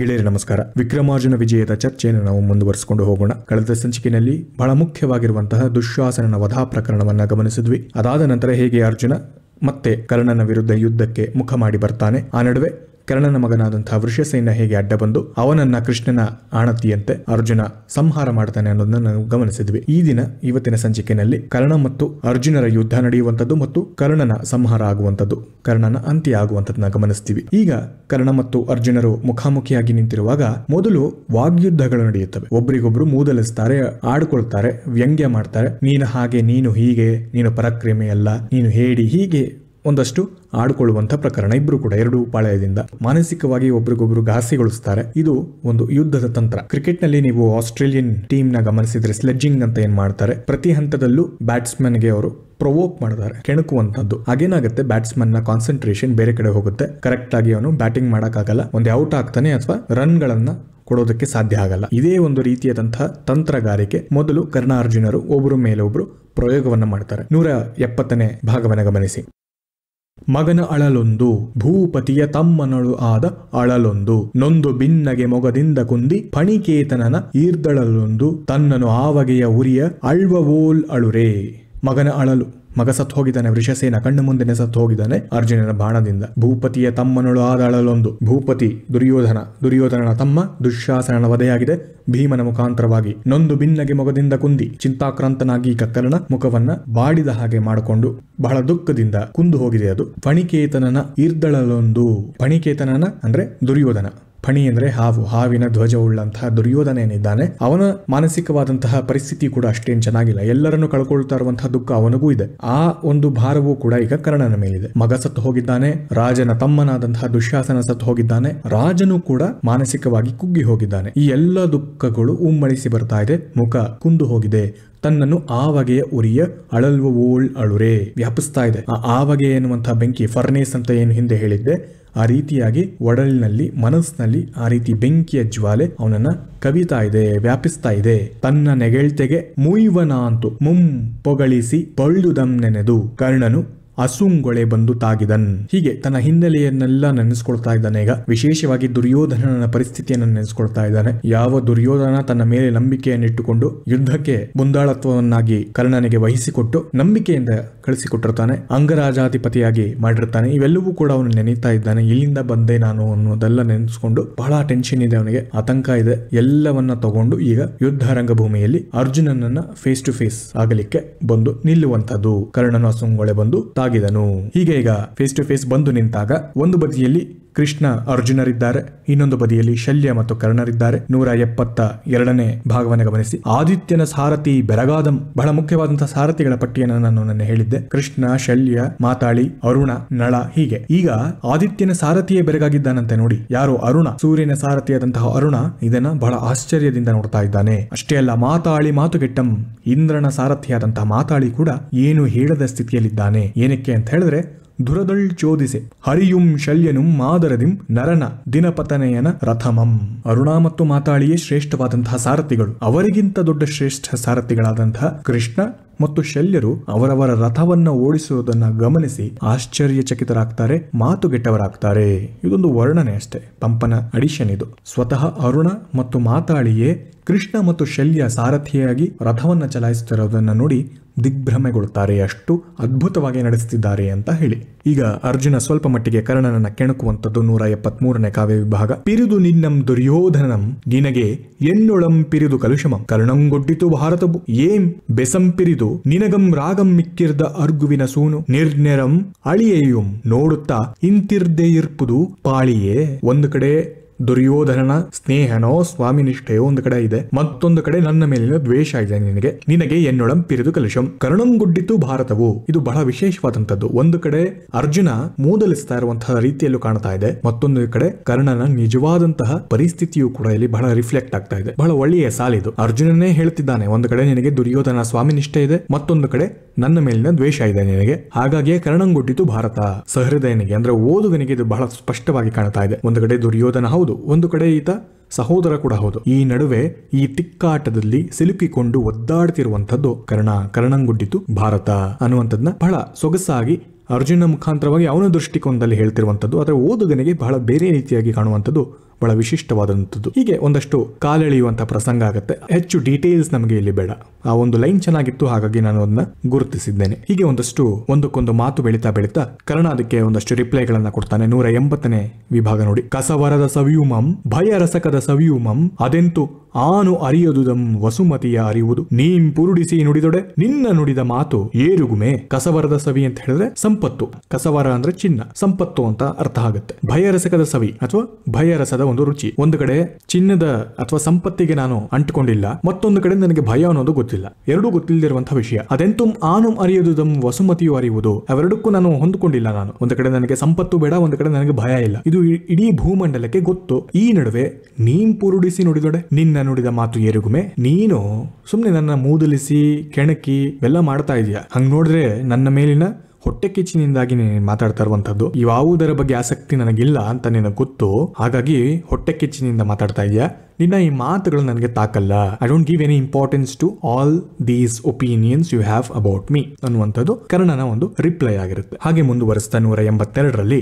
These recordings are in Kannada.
ಗೆಳೆಯರ ನಮಸ್ಕಾರ ವಿಕ್ರಮಾರ್ಜುನ ವಿಜಯದ ಚರ್ಚೆಯನ್ನು ನಾವು ಮುಂದುವರಿಸಿಕೊಂಡು ಹೋಗೋಣ ಕಳೆದ ಸಂಚಿಕೆಯಲ್ಲಿ ಬಹಳ ಮುಖ್ಯವಾಗಿರುವಂತಹ ದುಶ್ಯಾಸನನ ವಧಾ ಪ್ರಕರಣವನ್ನ ಗಮನಿಸಿದ್ವಿ ಅದಾದ ನಂತರ ಹೇಗೆ ಅರ್ಜುನ ಮತ್ತೆ ಕರ್ಣನ ವಿರುದ್ಧ ಯುದ್ಧಕ್ಕೆ ಮುಖ ಮಾಡಿ ಬರ್ತಾನೆ ಆ ನಡುವೆ ಕರ್ಣನ ಮಗನಾದಂತಹ ವೃಷಸೇನ ಹೇಗೆ ಅಡ್ಡ ಬಂದು ಅವನನ್ನ ಕೃಷ್ಣನ ಆಣತಿಯಂತೆ ಅರ್ಜುನ ಸಂಹಾರ ಮಾಡ್ತಾನೆ ಅನ್ನೋದನ್ನ ನಾವು ಗಮನಿಸಿದ್ವಿ ಈ ದಿನ ಇವತ್ತಿನ ಸಂಚಿಕೆಯಲ್ಲಿ ಕರ್ಣ ಮತ್ತು ಅರ್ಜುನರ ಯುದ್ಧ ನಡೆಯುವಂಥದ್ದು ಮತ್ತು ಕರ್ಣನ ಸಂಹಾರ ಆಗುವಂಥದ್ದು ಕರ್ಣನ ಅಂತ್ಯ ಆಗುವಂಥದ್ದನ್ನ ಗಮನಿಸ್ತೀವಿ ಈಗ ಕರ್ಣ ಮತ್ತು ಅರ್ಜುನರು ಮುಖಾಮುಖಿಯಾಗಿ ನಿಂತಿರುವಾಗ ಮೊದಲು ವಾಗ್ಯುದ್ಧಗಳು ನಡೆಯುತ್ತವೆ ಒಬ್ರಿಗೊಬ್ರು ಮೂದಲಿಸ್ತಾರೆ ಆಡ್ಕೊಳ್ತಾರೆ ವ್ಯಂಗ್ಯ ಮಾಡ್ತಾರೆ ನೀನು ಹಾಗೆ ನೀನು ಹೀಗೆ ನೀನು ಪರಕ್ರಿಮೆ ಅಲ್ಲ ನೀನು ಹೇಳಿ ಹೀಗೆ ಒಂದಷ್ಟು ಆಡಿಕೊಳ್ಳುವಂತಹ ಪ್ರಕರಣ ಇಬ್ರು ಕೂಡ ಎರಡು ಪಾಳ್ಯದಿಂದ ಮಾನಸಿಕವಾಗಿ ಒಬ್ರಿಗೊಬ್ರು ಘಾಸಿಗೊಳಿಸ್ತಾರೆ ಇದು ಒಂದು ಯುದ್ಧದ ತಂತ್ರ ಕ್ರಿಕೆಟ್ ನಲ್ಲಿ ನೀವು ಆಸ್ಟ್ರೇಲಿಯನ್ ಟೀಮ್ ನ ಗಮನಿಸಿದ್ರೆ ಸ್ಲೆಡ್ಜಿಂಗ್ ಅಂತ ಏನ್ ಮಾಡ್ತಾರೆ ಪ್ರತಿ ಹಂತದಲ್ಲೂ ಬ್ಯಾಟ್ಸ್ಮನ್ಗೆ ಅವರು ಪ್ರೊವೋಕ್ ಮಾಡಿದ್ದಾರೆ ಕೆಣಕುವಂತದ್ದು ಹಾಗೇನಾಗುತ್ತೆ ಬ್ಯಾಟ್ಸ್ಮನ್ ನ ಕಾನ್ಸಂಟ್ರೇಷನ್ ಬೇರೆ ಕಡೆ ಹೋಗುತ್ತೆ ಕರೆಕ್ಟ್ ಆಗಿ ಅವನು ಬ್ಯಾಟಿಂಗ್ ಮಾಡೋಕ್ಕಾಗಲ್ಲ ಒಂದೇ ಔಟ್ ಆಗ್ತಾನೆ ಅಥವಾ ರನ್ ಗಳನ್ನ ಕೊಡೋದಕ್ಕೆ ಸಾಧ್ಯ ಆಗಲ್ಲ ಇದೇ ಒಂದು ರೀತಿಯಾದಂತಹ ತಂತ್ರಗಾರಿಕೆ ಮೊದಲು ಕರ್ಣಾರ್ಜುನರು ಒಬ್ಬರು ಮೇಲೆ ಒಬ್ರು ಪ್ರಯೋಗವನ್ನ ಮಾಡ್ತಾರೆ ನೂರ ಎಪ್ಪತ್ತನೇ ಭಾಗವನ್ನ ಗಮನಿಸಿ ಮಗನ ಅಳಲೊಂದು ಭೂಪತಿಯ ತಮ್ಮನಳು ಆದ ಅಳಲೊಂದು ನೊಂದು ಬಿನ್ನಗೆ ಮೊಗದಿಂದ ಕುಂದಿ ಫಣಿಕೇತನನ ಈರ್ದಳಲೊಂದು ತನ್ನನು ಆವಗೆಯ ಉರಿಯ ಅಳ್ವವೋಲ್ ಅಳುರೇ ಮಗನ ಅಳಲು ಮಗ ಸತ್ತು ಹೋಗಿದ್ದಾನೆ ವೃಷಸೇನ ಕಣ್ಣು ಮುಂದೆ ಸತ್ತು ಹೋಗಿದ್ದಾನೆ ಅರ್ಜುನನ ಬಾಣದಿಂದ ಭೂಪತಿಯ ತಮ್ಮನೊಳು ಆದ ಅಳಲೊಂದು ಭೂಪತಿ ದುರ್ಯೋಧನ ದುರ್ಯೋಧನನ ತಮ್ಮ ದುಶ್ಯಾಸನನ ವಧೆಯಾಗಿದೆ ಭೀಮನ ಮುಖಾಂತರವಾಗಿ ನೊಂದು ಭಿನ್ನಗೆ ಮೊಗದಿಂದ ಕುಂದಿ ಚಿಂತಾಕ್ರಾಂತನಾಗಿ ಕಕ್ಕಲನ ಮುಖವನ್ನ ಬಾಡಿದ ಹಾಗೆ ಮಾಡಿಕೊಂಡು ಬಹಳ ದುಃಖದಿಂದ ಕುಂದು ಹೋಗಿದೆ ಅದು ಫಣಿಕೇತನನ ಇರ್ದಳಲೊಂದು ಫಣಿಕೇತನನ ಅಂದ್ರೆ ದುರ್ಯೋಧನ ಫಣಿ ಅಂದ್ರೆ ಹಾವು ಹಾವಿನ ಧ್ವಜವುಳ್ಳಂತಹ ಏನಿದ್ದಾನೆ ಅವನ ಮಾನಸಿಕವಾದಂತಹ ಪರಿಸ್ಥಿತಿ ಕೂಡ ಅಷ್ಟೇನು ಚೆನ್ನಾಗಿಲ್ಲ ಎಲ್ಲರನ್ನು ಕಳ್ಕೊಳ್ತಾ ಇರುವಂತಹ ದುಃಖ ಅವನಿಗೂ ಇದೆ ಆ ಒಂದು ಭಾರವೂ ಕೂಡ ಈಗ ಕರ್ಣನ ಮೇಲಿದೆ ಮಗ ಸತ್ತು ಹೋಗಿದ್ದಾನೆ ರಾಜನ ತಮ್ಮನಾದಂತಹ ದುಶ್ಯಾಸನ ಸತ್ತು ಹೋಗಿದ್ದಾನೆ ರಾಜನು ಕೂಡ ಮಾನಸಿಕವಾಗಿ ಕುಗ್ಗಿ ಹೋಗಿದ್ದಾನೆ ಈ ಎಲ್ಲ ದುಃಖಗಳು ಉಮ್ಮಳಿಸಿ ಬರ್ತಾ ಇದೆ ಮುಖ ಕುಂದು ಹೋಗಿದೆ ತನ್ನನ್ನು ಆವಗೆಯ ಉರಿಯ ಅಳಲ್ವೋಳ್ ಅಳುರೇ ವ್ಯಾಪಿಸ್ತಾ ಇದೆ ಆ ಆವಗೆ ಎನ್ನುವಂತಹ ಬೆಂಕಿ ಫರ್ನೇಸ್ ಅಂತ ಏನು ಹಿಂದೆ ಹೇಳಿದ್ದೆ ಆ ರೀತಿಯಾಗಿ ಒಡಲಿನಲ್ಲಿ ಮನಸ್ಸಿನಲ್ಲಿ ಆ ರೀತಿ ಬೆಂಕಿಯ ಜ್ವಾಲೆ ಅವನನ್ನ ಕವಿತಾ ಇದೆ ವ್ಯಾಪಿಸ್ತಾ ಇದೆ ತನ್ನ ನೆಗೆಳ್ತೆಗೆ ಮುಯ್ವನಾಂತು ಮುಂ ಪೊಗಳಿಸಿ ಪೊಳ್ಳುದಂ ನೆನೆದು ಕರ್ಣನು ಅಸುಂಗೊಳೆ ಬಂದು ತಾಗಿದನ್ ಹೀಗೆ ತನ್ನ ಹಿನ್ನೆಲೆಯನ್ನೆಲ್ಲ ನೆನೆಸ್ಕೊಳ್ತಾ ಇದ್ದಾನೆ ಈಗ ವಿಶೇಷವಾಗಿ ದುರ್ಯೋಧನನ ಪರಿಸ್ಥಿತಿಯನ್ನು ನೆನೆಸ್ಕೊಳ್ತಾ ಇದ್ದಾನೆ ಯಾವ ದುರ್ಯೋಧನ ತನ್ನ ಮೇಲೆ ನಂಬಿಕೆಯನ್ನಿಟ್ಟುಕೊಂಡು ಯುದ್ಧಕ್ಕೆ ಮುಂದಾಳತ್ವವನ್ನಾಗಿ ಕರ್ಣನಿಗೆ ವಹಿಸಿಕೊಟ್ಟು ನಂಬಿಕೆಯಿಂದ ಕಳಿಸಿಕೊಟ್ಟಿರ್ತಾನೆ ಅಂಗರಾಜಾಧಿಪತಿಯಾಗಿ ಮಾಡಿರ್ತಾನೆ ಇವೆಲ್ಲವೂ ಕೂಡ ಅವನು ನೆನೀತಾ ಇದ್ದಾನೆ ಇಲ್ಲಿಂದ ಬಂದೆ ನಾನು ಅನ್ನೋದೆಲ್ಲ ನೆನೆಸ್ಕೊಂಡು ಬಹಳ ಟೆನ್ಷನ್ ಇದೆ ಅವನಿಗೆ ಆತಂಕ ಇದೆ ಎಲ್ಲವನ್ನ ತಗೊಂಡು ಈಗ ಯುದ್ಧ ರಂಗಭೂಮಿಯಲ್ಲಿ ಅರ್ಜುನನನ್ನ ಫೇಸ್ ಟು ಫೇಸ್ ಆಗಲಿಕ್ಕೆ ಬಂದು ನಿಲ್ಲುವಂತದ್ದು ಕರ್ಣನ ಅಸುಂಗೊಳೆ ಬಂದು ಸಾಗಿದನು ಹೀಗೆ ಈಗ ಫೇಸ್ ಟು ಫೇಸ್ ಬಂದು ನಿಂತಾಗ ಒಂದು ಬದಿಯಲ್ಲಿ ಕೃಷ್ಣ ಅರ್ಜುನರಿದ್ದಾರೆ ಇನ್ನೊಂದು ಬದಿಯಲ್ಲಿ ಶಲ್ಯ ಮತ್ತು ಕರ್ಣರಿದ್ದಾರೆ ನೂರ ಎಪ್ಪತ್ತ ಎರಡನೇ ಭಾಗವನ್ನು ಗಮನಿಸಿ ಆದಿತ್ಯನ ಸಾರಥಿ ಬೆರಗಾದಂ ಬಹಳ ಮುಖ್ಯವಾದಂತಹ ಸಾರಥಿಗಳ ಪಟ್ಟಿಯನ್ನು ನಾನು ನನ್ನ ಹೇಳಿದ್ದೆ ಕೃಷ್ಣ ಶಲ್ಯ ಮಾತಾಳಿ ಅರುಣ ನಳ ಹೀಗೆ ಈಗ ಆದಿತ್ಯನ ಸಾರಥಿಯೇ ಬೆರಗಾಗಿದ್ದಾನಂತೆ ನೋಡಿ ಯಾರು ಅರುಣ ಸೂರ್ಯನ ಸಾರಥಿಯಾದಂತಹ ಅರುಣ ಇದನ್ನ ಬಹಳ ಆಶ್ಚರ್ಯದಿಂದ ನೋಡ್ತಾ ಇದ್ದಾನೆ ಅಷ್ಟೇ ಅಲ್ಲ ಮಾತಾಳಿ ಮಾತುಗೆಟ್ಟಂ ಇಂದ್ರನ ಸಾರಥಿಯಾದಂತಹ ಮಾತಾಳಿ ಕೂಡ ಏನು ಹೇಳದ ಸ್ಥಿತಿಯಲ್ಲಿದ್ದಾನೆ ಏನಕ್ಕೆ ಅಂತ ಹೇಳಿದ್ರೆ ದುರದಳ್ ಚೋದಿಸೆ ಹರಿಯುಂ ಶಲ್ಯನುಂ ಮಾದರದಿಂ ನರನ ದಿನಪತನಯನ ರಥಮಂ ಅರುಣಾ ಮತ್ತು ಮಾತಾಳಿಯೇ ಶ್ರೇಷ್ಠವಾದಂತಹ ಸಾರಥಿಗಳು ಅವರಿಗಿಂತ ದೊಡ್ಡ ಶ್ರೇಷ್ಠ ಸಾರಥಿಗಳಾದಂತಹ ಕೃಷ್ಣ ಮತ್ತು ಶಲ್ಯರು ಅವರವರ ರಥವನ್ನು ಓಡಿಸುವುದನ್ನು ಗಮನಿಸಿ ಆಶ್ಚರ್ಯಚಕಿತರಾಗ್ತಾರೆ ಮಾತುಗೆಟ್ಟವರಾಗ್ತಾರೆ ಇದೊಂದು ವರ್ಣನೆ ಅಷ್ಟೇ ಪಂಪನ ಅಡಿಷನ್ ಇದು ಸ್ವತಃ ಅರುಣ ಮತ್ತು ಮಾತಾಳಿಯೇ ಕೃಷ್ಣ ಮತ್ತು ಶಲ್ಯ ಸಾರಥಿಯಾಗಿ ರಥವನ್ನು ಚಲಾಯಿಸುತ್ತಿರುವುದನ್ನು ನೋಡಿ ದಿಗ್ಭ್ರಮೆಗೊಳ್ತಾರೆ ಅಷ್ಟು ಅದ್ಭುತವಾಗಿ ನಡೆಸುತ್ತಿದ್ದಾರೆ ಅಂತ ಹೇಳಿ ಈಗ ಅರ್ಜುನ ಸ್ವಲ್ಪ ಮಟ್ಟಿಗೆ ಕರ್ಣನನ್ನ ಕೆಣಕುವಂತದ್ದು ನೂರ ಎಪ್ಪತ್ಮೂರನೇ ಕಾವ್ಯ ವಿಭಾಗ ಪಿರಿದು ನಿನ್ನಂ ದುರ್ಯೋಧನಂ ನಿನಗೆ ಎನ್ನುಳಂ ಪಿರಿದು ಕಲುಷಮಂ ಕರ್ಣಂಗೊಡ್ಡಿತು ಭಾರತವು ಏಂ ಬೆಸಂ ಪಿರಿದು ನಿನಗಂ ರಾಗಂ ಮಿಕ್ಕಿರ್ದ ಅರ್ಗುವಿನ ಸೂನು ನಿರ್ನೆರಂ ಅಳಿಯೆಯುಂ ನೋಡುತ್ತಾ ಇಂತಿರ್ದೇ ಇರ್ಪುದು ಪಾಳಿಯೇ ಒಂದು ಕಡೆ ದುರ್ಯೋಧನನ ಸ್ನೇಹನೋ ಸ್ವಾಮಿನಿಷ್ಠೆಯೋ ಒಂದು ಕಡೆ ಇದೆ ಮತ್ತೊಂದು ಕಡೆ ನನ್ನ ಮೇಲಿನ ದ್ವೇಷ ಇದೆ ನಿನಗೆ ನಿನಗೆ ಎನ್ನೊಳಂ ಪಿರಿದು ಕಲುಷಂ ಕರುಣಂಗುಡ್ಡಿತು ಭಾರತವು ಇದು ಬಹಳ ವಿಶೇಷವಾದಂತದ್ದು ಒಂದು ಕಡೆ ಅರ್ಜುನ ಮೂದಲಿಸ್ತಾ ಇರುವಂತಹ ರೀತಿಯಲ್ಲೂ ಕಾಣ್ತಾ ಇದೆ ಮತ್ತೊಂದು ಕಡೆ ಕರ್ಣನ ನಿಜವಾದಂತಹ ಪರಿಸ್ಥಿತಿಯು ಕೂಡ ಇಲ್ಲಿ ಬಹಳ ರಿಫ್ಲೆಕ್ಟ್ ಆಗ್ತಾ ಇದೆ ಬಹಳ ಒಳ್ಳೆಯ ಸಾಲ ಇದು ಅರ್ಜುನನೇ ಹೇಳ್ತಿದ್ದಾನೆ ಒಂದು ಕಡೆ ನಿನಗೆ ದುರ್ಯೋಧನ ಸ್ವಾಮಿನಿಷ್ಠೆ ಇದೆ ಮತ್ತೊಂದು ಕಡೆ ನನ್ನ ಮೇಲಿನ ದ್ವೇಷ ಇದೆ ನಿನಗೆ ಹಾಗಾಗಿ ಕರ್ಣಂಗುಡ್ಡಿತು ಭಾರತ ಸಹೃದಯನಿಗೆ ಅಂದ್ರೆ ಓದುಗನಿಗೆ ಇದು ಬಹಳ ಸ್ಪಷ್ಟವಾಗಿ ಕಾಣ್ತಾ ಇದೆ ಒಂದು ಕಡೆ ದುರ್ಯೋಧನ ಹೌದು ಒಂದು ಕಡೆ ಈತ ಸಹೋದರ ಕೂಡ ಹೌದು ಈ ನಡುವೆ ಈ ತಿಕ್ಕಾಟದಲ್ಲಿ ಸಿಲುಕಿಕೊಂಡು ಒದ್ದಾಡ್ತಿರುವಂತದ್ದು ಕರ್ಣ ಕರ್ಣಂಗುಡ್ಡಿತು ಭಾರತ ಅನ್ನುವಂಥದ್ನ ಬಹಳ ಸೊಗಸಾಗಿ ಅರ್ಜುನ ಮುಖಾಂತರವಾಗಿ ಅವನ ದೃಷ್ಟಿಕೋನದಲ್ಲಿ ಹೇಳ್ತಿರುವಂಥದ್ದು ಆದರೆ ಓದುಗನಿಗೆ ಬಹಳ ಬೇರೆ ರೀತಿಯಾಗಿ ಕಾಣುವಂಥದ್ದು ಬಹಳ ವಿಶಿಷ್ಟವಾದಂಥದ್ದು ಹೀಗೆ ಒಂದಷ್ಟು ಕಾಲೆಳೆಯುವಂತಹ ಪ್ರಸಂಗ ಆಗುತ್ತೆ ಹೆಚ್ಚು ಡೀಟೇಲ್ಸ್ ನಮಗೆ ಇಲ್ಲಿ ಬೇಡ ಆ ಒಂದು ಲೈನ್ ಚೆನ್ನಾಗಿತ್ತು ಹಾಗಾಗಿ ನಾನು ಅದನ್ನ ಗುರುತಿಸಿದ್ದೇನೆ ಹೀಗೆ ಒಂದಷ್ಟು ಒಂದಕ್ಕೊಂದು ಮಾತು ಬೆಳಿತಾ ಬೆಳೀತಾ ಕರ್ಣ ಅದಕ್ಕೆ ಒಂದಷ್ಟು ರಿಪ್ಲೈಗಳನ್ನ ಕೊಡ್ತಾನೆ ನೂರ ಎಂಬತ್ತನೇ ವಿಭಾಗ ನೋಡಿ ಕಸವರದ ಸವಿಯುಮಂ ಭಯ ರಸಕದ ಸವಿಯುಮಂ ಅದೆಂತು ಆನು ದಂ ವಸುಮತಿಯ ಅರಿಯುವುದು ನೀಂ ಪುರುಡಿಸಿ ನುಡಿದೊಡೆ ನಿನ್ನ ನುಡಿದ ಮಾತು ಏರುಗುಮೆ ಕಸವರದ ಸವಿ ಅಂತ ಹೇಳಿದ್ರೆ ಸಂಪತ್ತು ಕಸವರ ಅಂದ್ರೆ ಚಿನ್ನ ಸಂಪತ್ತು ಅಂತ ಅರ್ಥ ಆಗುತ್ತೆ ಭಯರಸಕದ ಸವಿ ಅಥವಾ ಭಯರಸದ ಒಂದು ರುಚಿ ಒಂದು ಕಡೆ ಚಿನ್ನದ ಅಥವಾ ಸಂಪತ್ತಿಗೆ ನಾನು ಅಂಟಿಕೊಂಡಿಲ್ಲ ಮತ್ತೊಂದು ಕಡೆ ನನಗೆ ಭಯ ಅನ್ನೋದು ಗೊತ್ತಿಲ್ಲ ಎರಡೂ ಗೊತ್ತಿಲ್ಲದಿರುವಂತಹ ವಿಷಯ ಅದೆಂತು ಆನು ಅರಿಯುವುದು ವಸುಮತಿಯು ಅರಿಯುವುದು ಅವೆರಡಕ್ಕೂ ನಾನು ಹೊಂದಿಕೊಂಡಿಲ್ಲ ನಾನು ಒಂದು ಕಡೆ ನನಗೆ ಸಂಪತ್ತು ಬೇಡ ಒಂದು ಕಡೆ ನನಗೆ ಭಯ ಇಲ್ಲ ಇದು ಇಡೀ ಭೂಮಂಡಲಕ್ಕೆ ಗೊತ್ತು ಈ ನಡುವೆ ನೀನ್ ಪುರುಡಿಸಿ ನುಡಿದೊಡೆ ನಿನ್ನ ನುಡಿದ ಮಾತು ಏರುಗುಮೆ ನೀನು ಸುಮ್ಮನೆ ನನ್ನ ಮೂದಲಿಸಿ ಕೆಣಕಿ ಇವೆಲ್ಲ ಮಾಡ್ತಾ ಇದೀಯ ಹಂಗ್ ನೋಡಿದ್ರೆ ನನ್ನ ಮೇಲಿನ ಹೊಟ್ಟೆ ಕಿಚ್ಚಿನಿಂದಾಗಿ ಮಾತಾಡ್ತಾ ಇರುವಂತದ್ದು ಯಾವುದರ ಬಗ್ಗೆ ಆಸಕ್ತಿ ನನಗಿಲ್ಲ ಅಂತ ನಿನಗೆ ಗೊತ್ತು ಹಾಗಾಗಿ ಹೊಟ್ಟೆ ಕಿಚ್ಚಿನಿಂದ ಮಾತಾಡ್ತಾ ಇದೆಯಾ ನಿನ್ನ ಈ ಮಾತುಗಳು ನನಗೆ ತಾಕಲ್ಲ I don't give any importance to all these opinions you have about me ಅನ್ನುವಂಥದ್ದು ಕರ್ಣನ ಒಂದು ರಿಪ್ಲೈ ಆಗಿರುತ್ತೆ ಹಾಗೆ ಮುಂದುವರೆಸ್ತಾ ನೂರ ಎಂಬತ್ತೆರಡರಲ್ಲಿ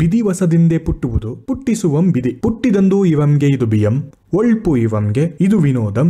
ಬಿದಿ ವಸದಿಂದೇ ಪುಟ್ಟುವುದು ಪುಟ್ಟಿಸುವಂ ಬಿದಿ ಪುಟ್ಟಿದಂದು ಇವಂಗೆ ಇದು ಬಿಯಂ ಒಳ್ಪು ಇವಂಗೆ ಇದು ವಿನೋದಂ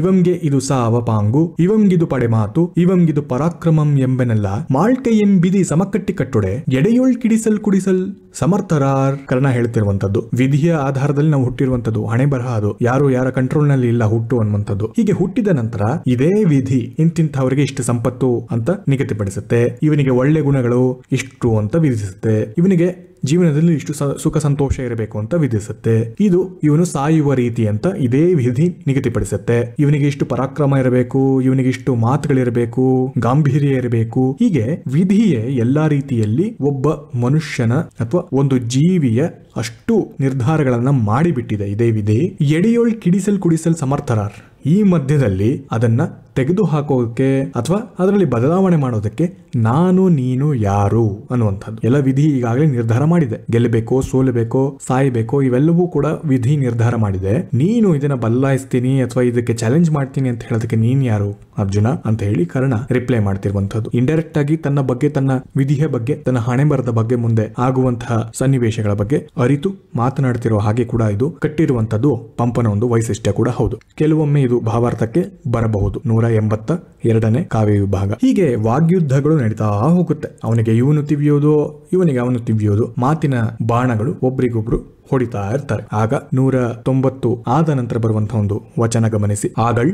ಇವಂಗೆ ಇದು ಸಾವಪಾಂಗು ಇವಂಗಿದು ಪಡೆ ಮಾತು ಇವಂಗಿದು ಪರಾಕ್ರಮಂ ಎಂಬೆನೆಲ್ಲ ಮಾಳ್ಕೆ ಎಂಬಿದಿ ಸಮಕಟ್ಟಿ ಕಟ್ಟೊಡೆ ಎಡೆಯೊಳ್ ಕಿಡಿಸಲ್ ಕುಡಿಸಲ್ ಸಮರ್ಥರಾರ್ ಕರ್ಣ ಹೇಳ್ತಿರುವಂತದ್ದು ವಿಧಿಯ ಆಧಾರದಲ್ಲಿ ನಾವು ಹುಟ್ಟಿರುವಂತದ್ದು ಹಣೆ ಬರಹ ಅದು ಯಾರು ಯಾರ ಕಂಟ್ರೋಲ್ ನಲ್ಲಿ ಇಲ್ಲ ಹುಟ್ಟು ಅನ್ನುವಂಥದ್ದು ಹೀಗೆ ಹುಟ್ಟಿದ ನಂತರ ಇದೇ ವಿಧಿ ಇಂತಿಂಥವರಿಗೆ ಇಷ್ಟು ಸಂಪತ್ತು ಅಂತ ನಿಗದಿಪಡಿಸುತ್ತೆ ಇವನಿಗೆ ಒಳ್ಳೆ ಗುಣಗಳು ಇಷ್ಟು ಅಂತ ವಿಧಿಸುತ್ತೆ ಇವನಿಗೆ ಜೀವನದಲ್ಲಿ ಇಷ್ಟು ಸುಖ ಸಂತೋಷ ಇರಬೇಕು ಅಂತ ವಿಧಿಸುತ್ತೆ ಇದು ಇವನು ಸಾಯುವ ರೀತಿ ಅಂತ ಇದೇ ವಿಧಿ ನಿಗದಿಪಡಿಸುತ್ತೆ ಇವನಿಗೆ ಇಷ್ಟು ಪರಾಕ್ರಮ ಇರಬೇಕು ಇವನಿಗೆ ಇಷ್ಟು ಮಾತುಗಳಿರಬೇಕು ಗಾಂಭೀರ್ಯ ಇರಬೇಕು ಹೀಗೆ ವಿಧಿಯೇ ಎಲ್ಲಾ ರೀತಿಯಲ್ಲಿ ಒಬ್ಬ ಮನುಷ್ಯನ ಅಥವಾ ಒಂದು ಜೀವಿಯ ಅಷ್ಟು ನಿರ್ಧಾರಗಳನ್ನ ಮಾಡಿಬಿಟ್ಟಿದೆ ಇದೇ ವಿಧಿ ಎಡೆಯೋಳ್ ಕಿಡಿಸಲ್ ಕುಡಿಸಲ್ ಸಮರ್ಥರಾರ್ ಈ ಮಧ್ಯದಲ್ಲಿ ಅದನ್ನ ತೆಗೆದುಹಾಕೋದಕ್ಕೆ ಅಥವಾ ಅದರಲ್ಲಿ ಬದಲಾವಣೆ ಮಾಡೋದಕ್ಕೆ ನಾನು ನೀನು ಯಾರು ಅನ್ನುವಂಥದ್ದು ಎಲ್ಲ ವಿಧಿ ಈಗಾಗಲೇ ನಿರ್ಧಾರ ಮಾಡಿದೆ ಗೆಲ್ಲಬೇಕೋ ಸೋಲಬೇಕು ಸಾಯಬೇಕೋ ಇವೆಲ್ಲವೂ ಕೂಡ ವಿಧಿ ನಿರ್ಧಾರ ಮಾಡಿದೆ ನೀನು ಇದನ್ನ ಬದಲಾಯಿಸ್ತೀನಿ ಅಥವಾ ಇದಕ್ಕೆ ಚಾಲೆಂಜ್ ಮಾಡ್ತೀನಿ ಅಂತ ಹೇಳೋದಕ್ಕೆ ನೀನ್ ಯಾರು ಅರ್ಜುನ ಅಂತ ಹೇಳಿ ಕರ್ಣ ರಿಪ್ಲೈ ಮಾಡ್ತಿರುವಂತದ್ದು ಇಂಡೈರೆಕ್ಟ್ ಆಗಿ ತನ್ನ ಬಗ್ಗೆ ತನ್ನ ವಿಧಿಯ ಬಗ್ಗೆ ತನ್ನ ಹಣೆ ಬರದ ಬಗ್ಗೆ ಮುಂದೆ ಆಗುವಂತಹ ಸನ್ನಿವೇಶಗಳ ಬಗ್ಗೆ ಅರಿತು ಮಾತನಾಡ್ತಿರುವ ಹಾಗೆ ಕೂಡ ಇದು ಕಟ್ಟಿರುವಂತದ್ದು ಪಂಪನ ಒಂದು ವೈಶಿಷ್ಟ್ಯ ಕೂಡ ಹೌದು ಕೆಲವೊಮ್ಮೆ ಇದು ಭಾವಾರ್ಥಕ್ಕೆ ಬರಬಹುದು ನೂರ ಎಂಬತ್ತ ಎರಡನೇ ಕಾವ್ಯ ವಿಭಾಗ ಹೀಗೆ ವಾಗ್ಯುದ್ಧಗಳು ನಡೀತಾ ಹೋಗುತ್ತೆ ಅವನಿಗೆ ಇವನು ತಿವಿಯೋದು ಇವನಿಗೆ ಅವನು ತಿವಿಯೋದು ಮಾತಿನ ಬಾಣಗಳು ಒಬ್ರಿಗೊಬ್ರು ಹೊಡಿತಾ ಇರ್ತಾರೆ ಆಗ ನೂರ ತೊಂಬತ್ತು ಆದ ನಂತರ ಬರುವಂತಹ ಒಂದು ವಚನ ಗಮನಿಸಿ ಆಗಳ್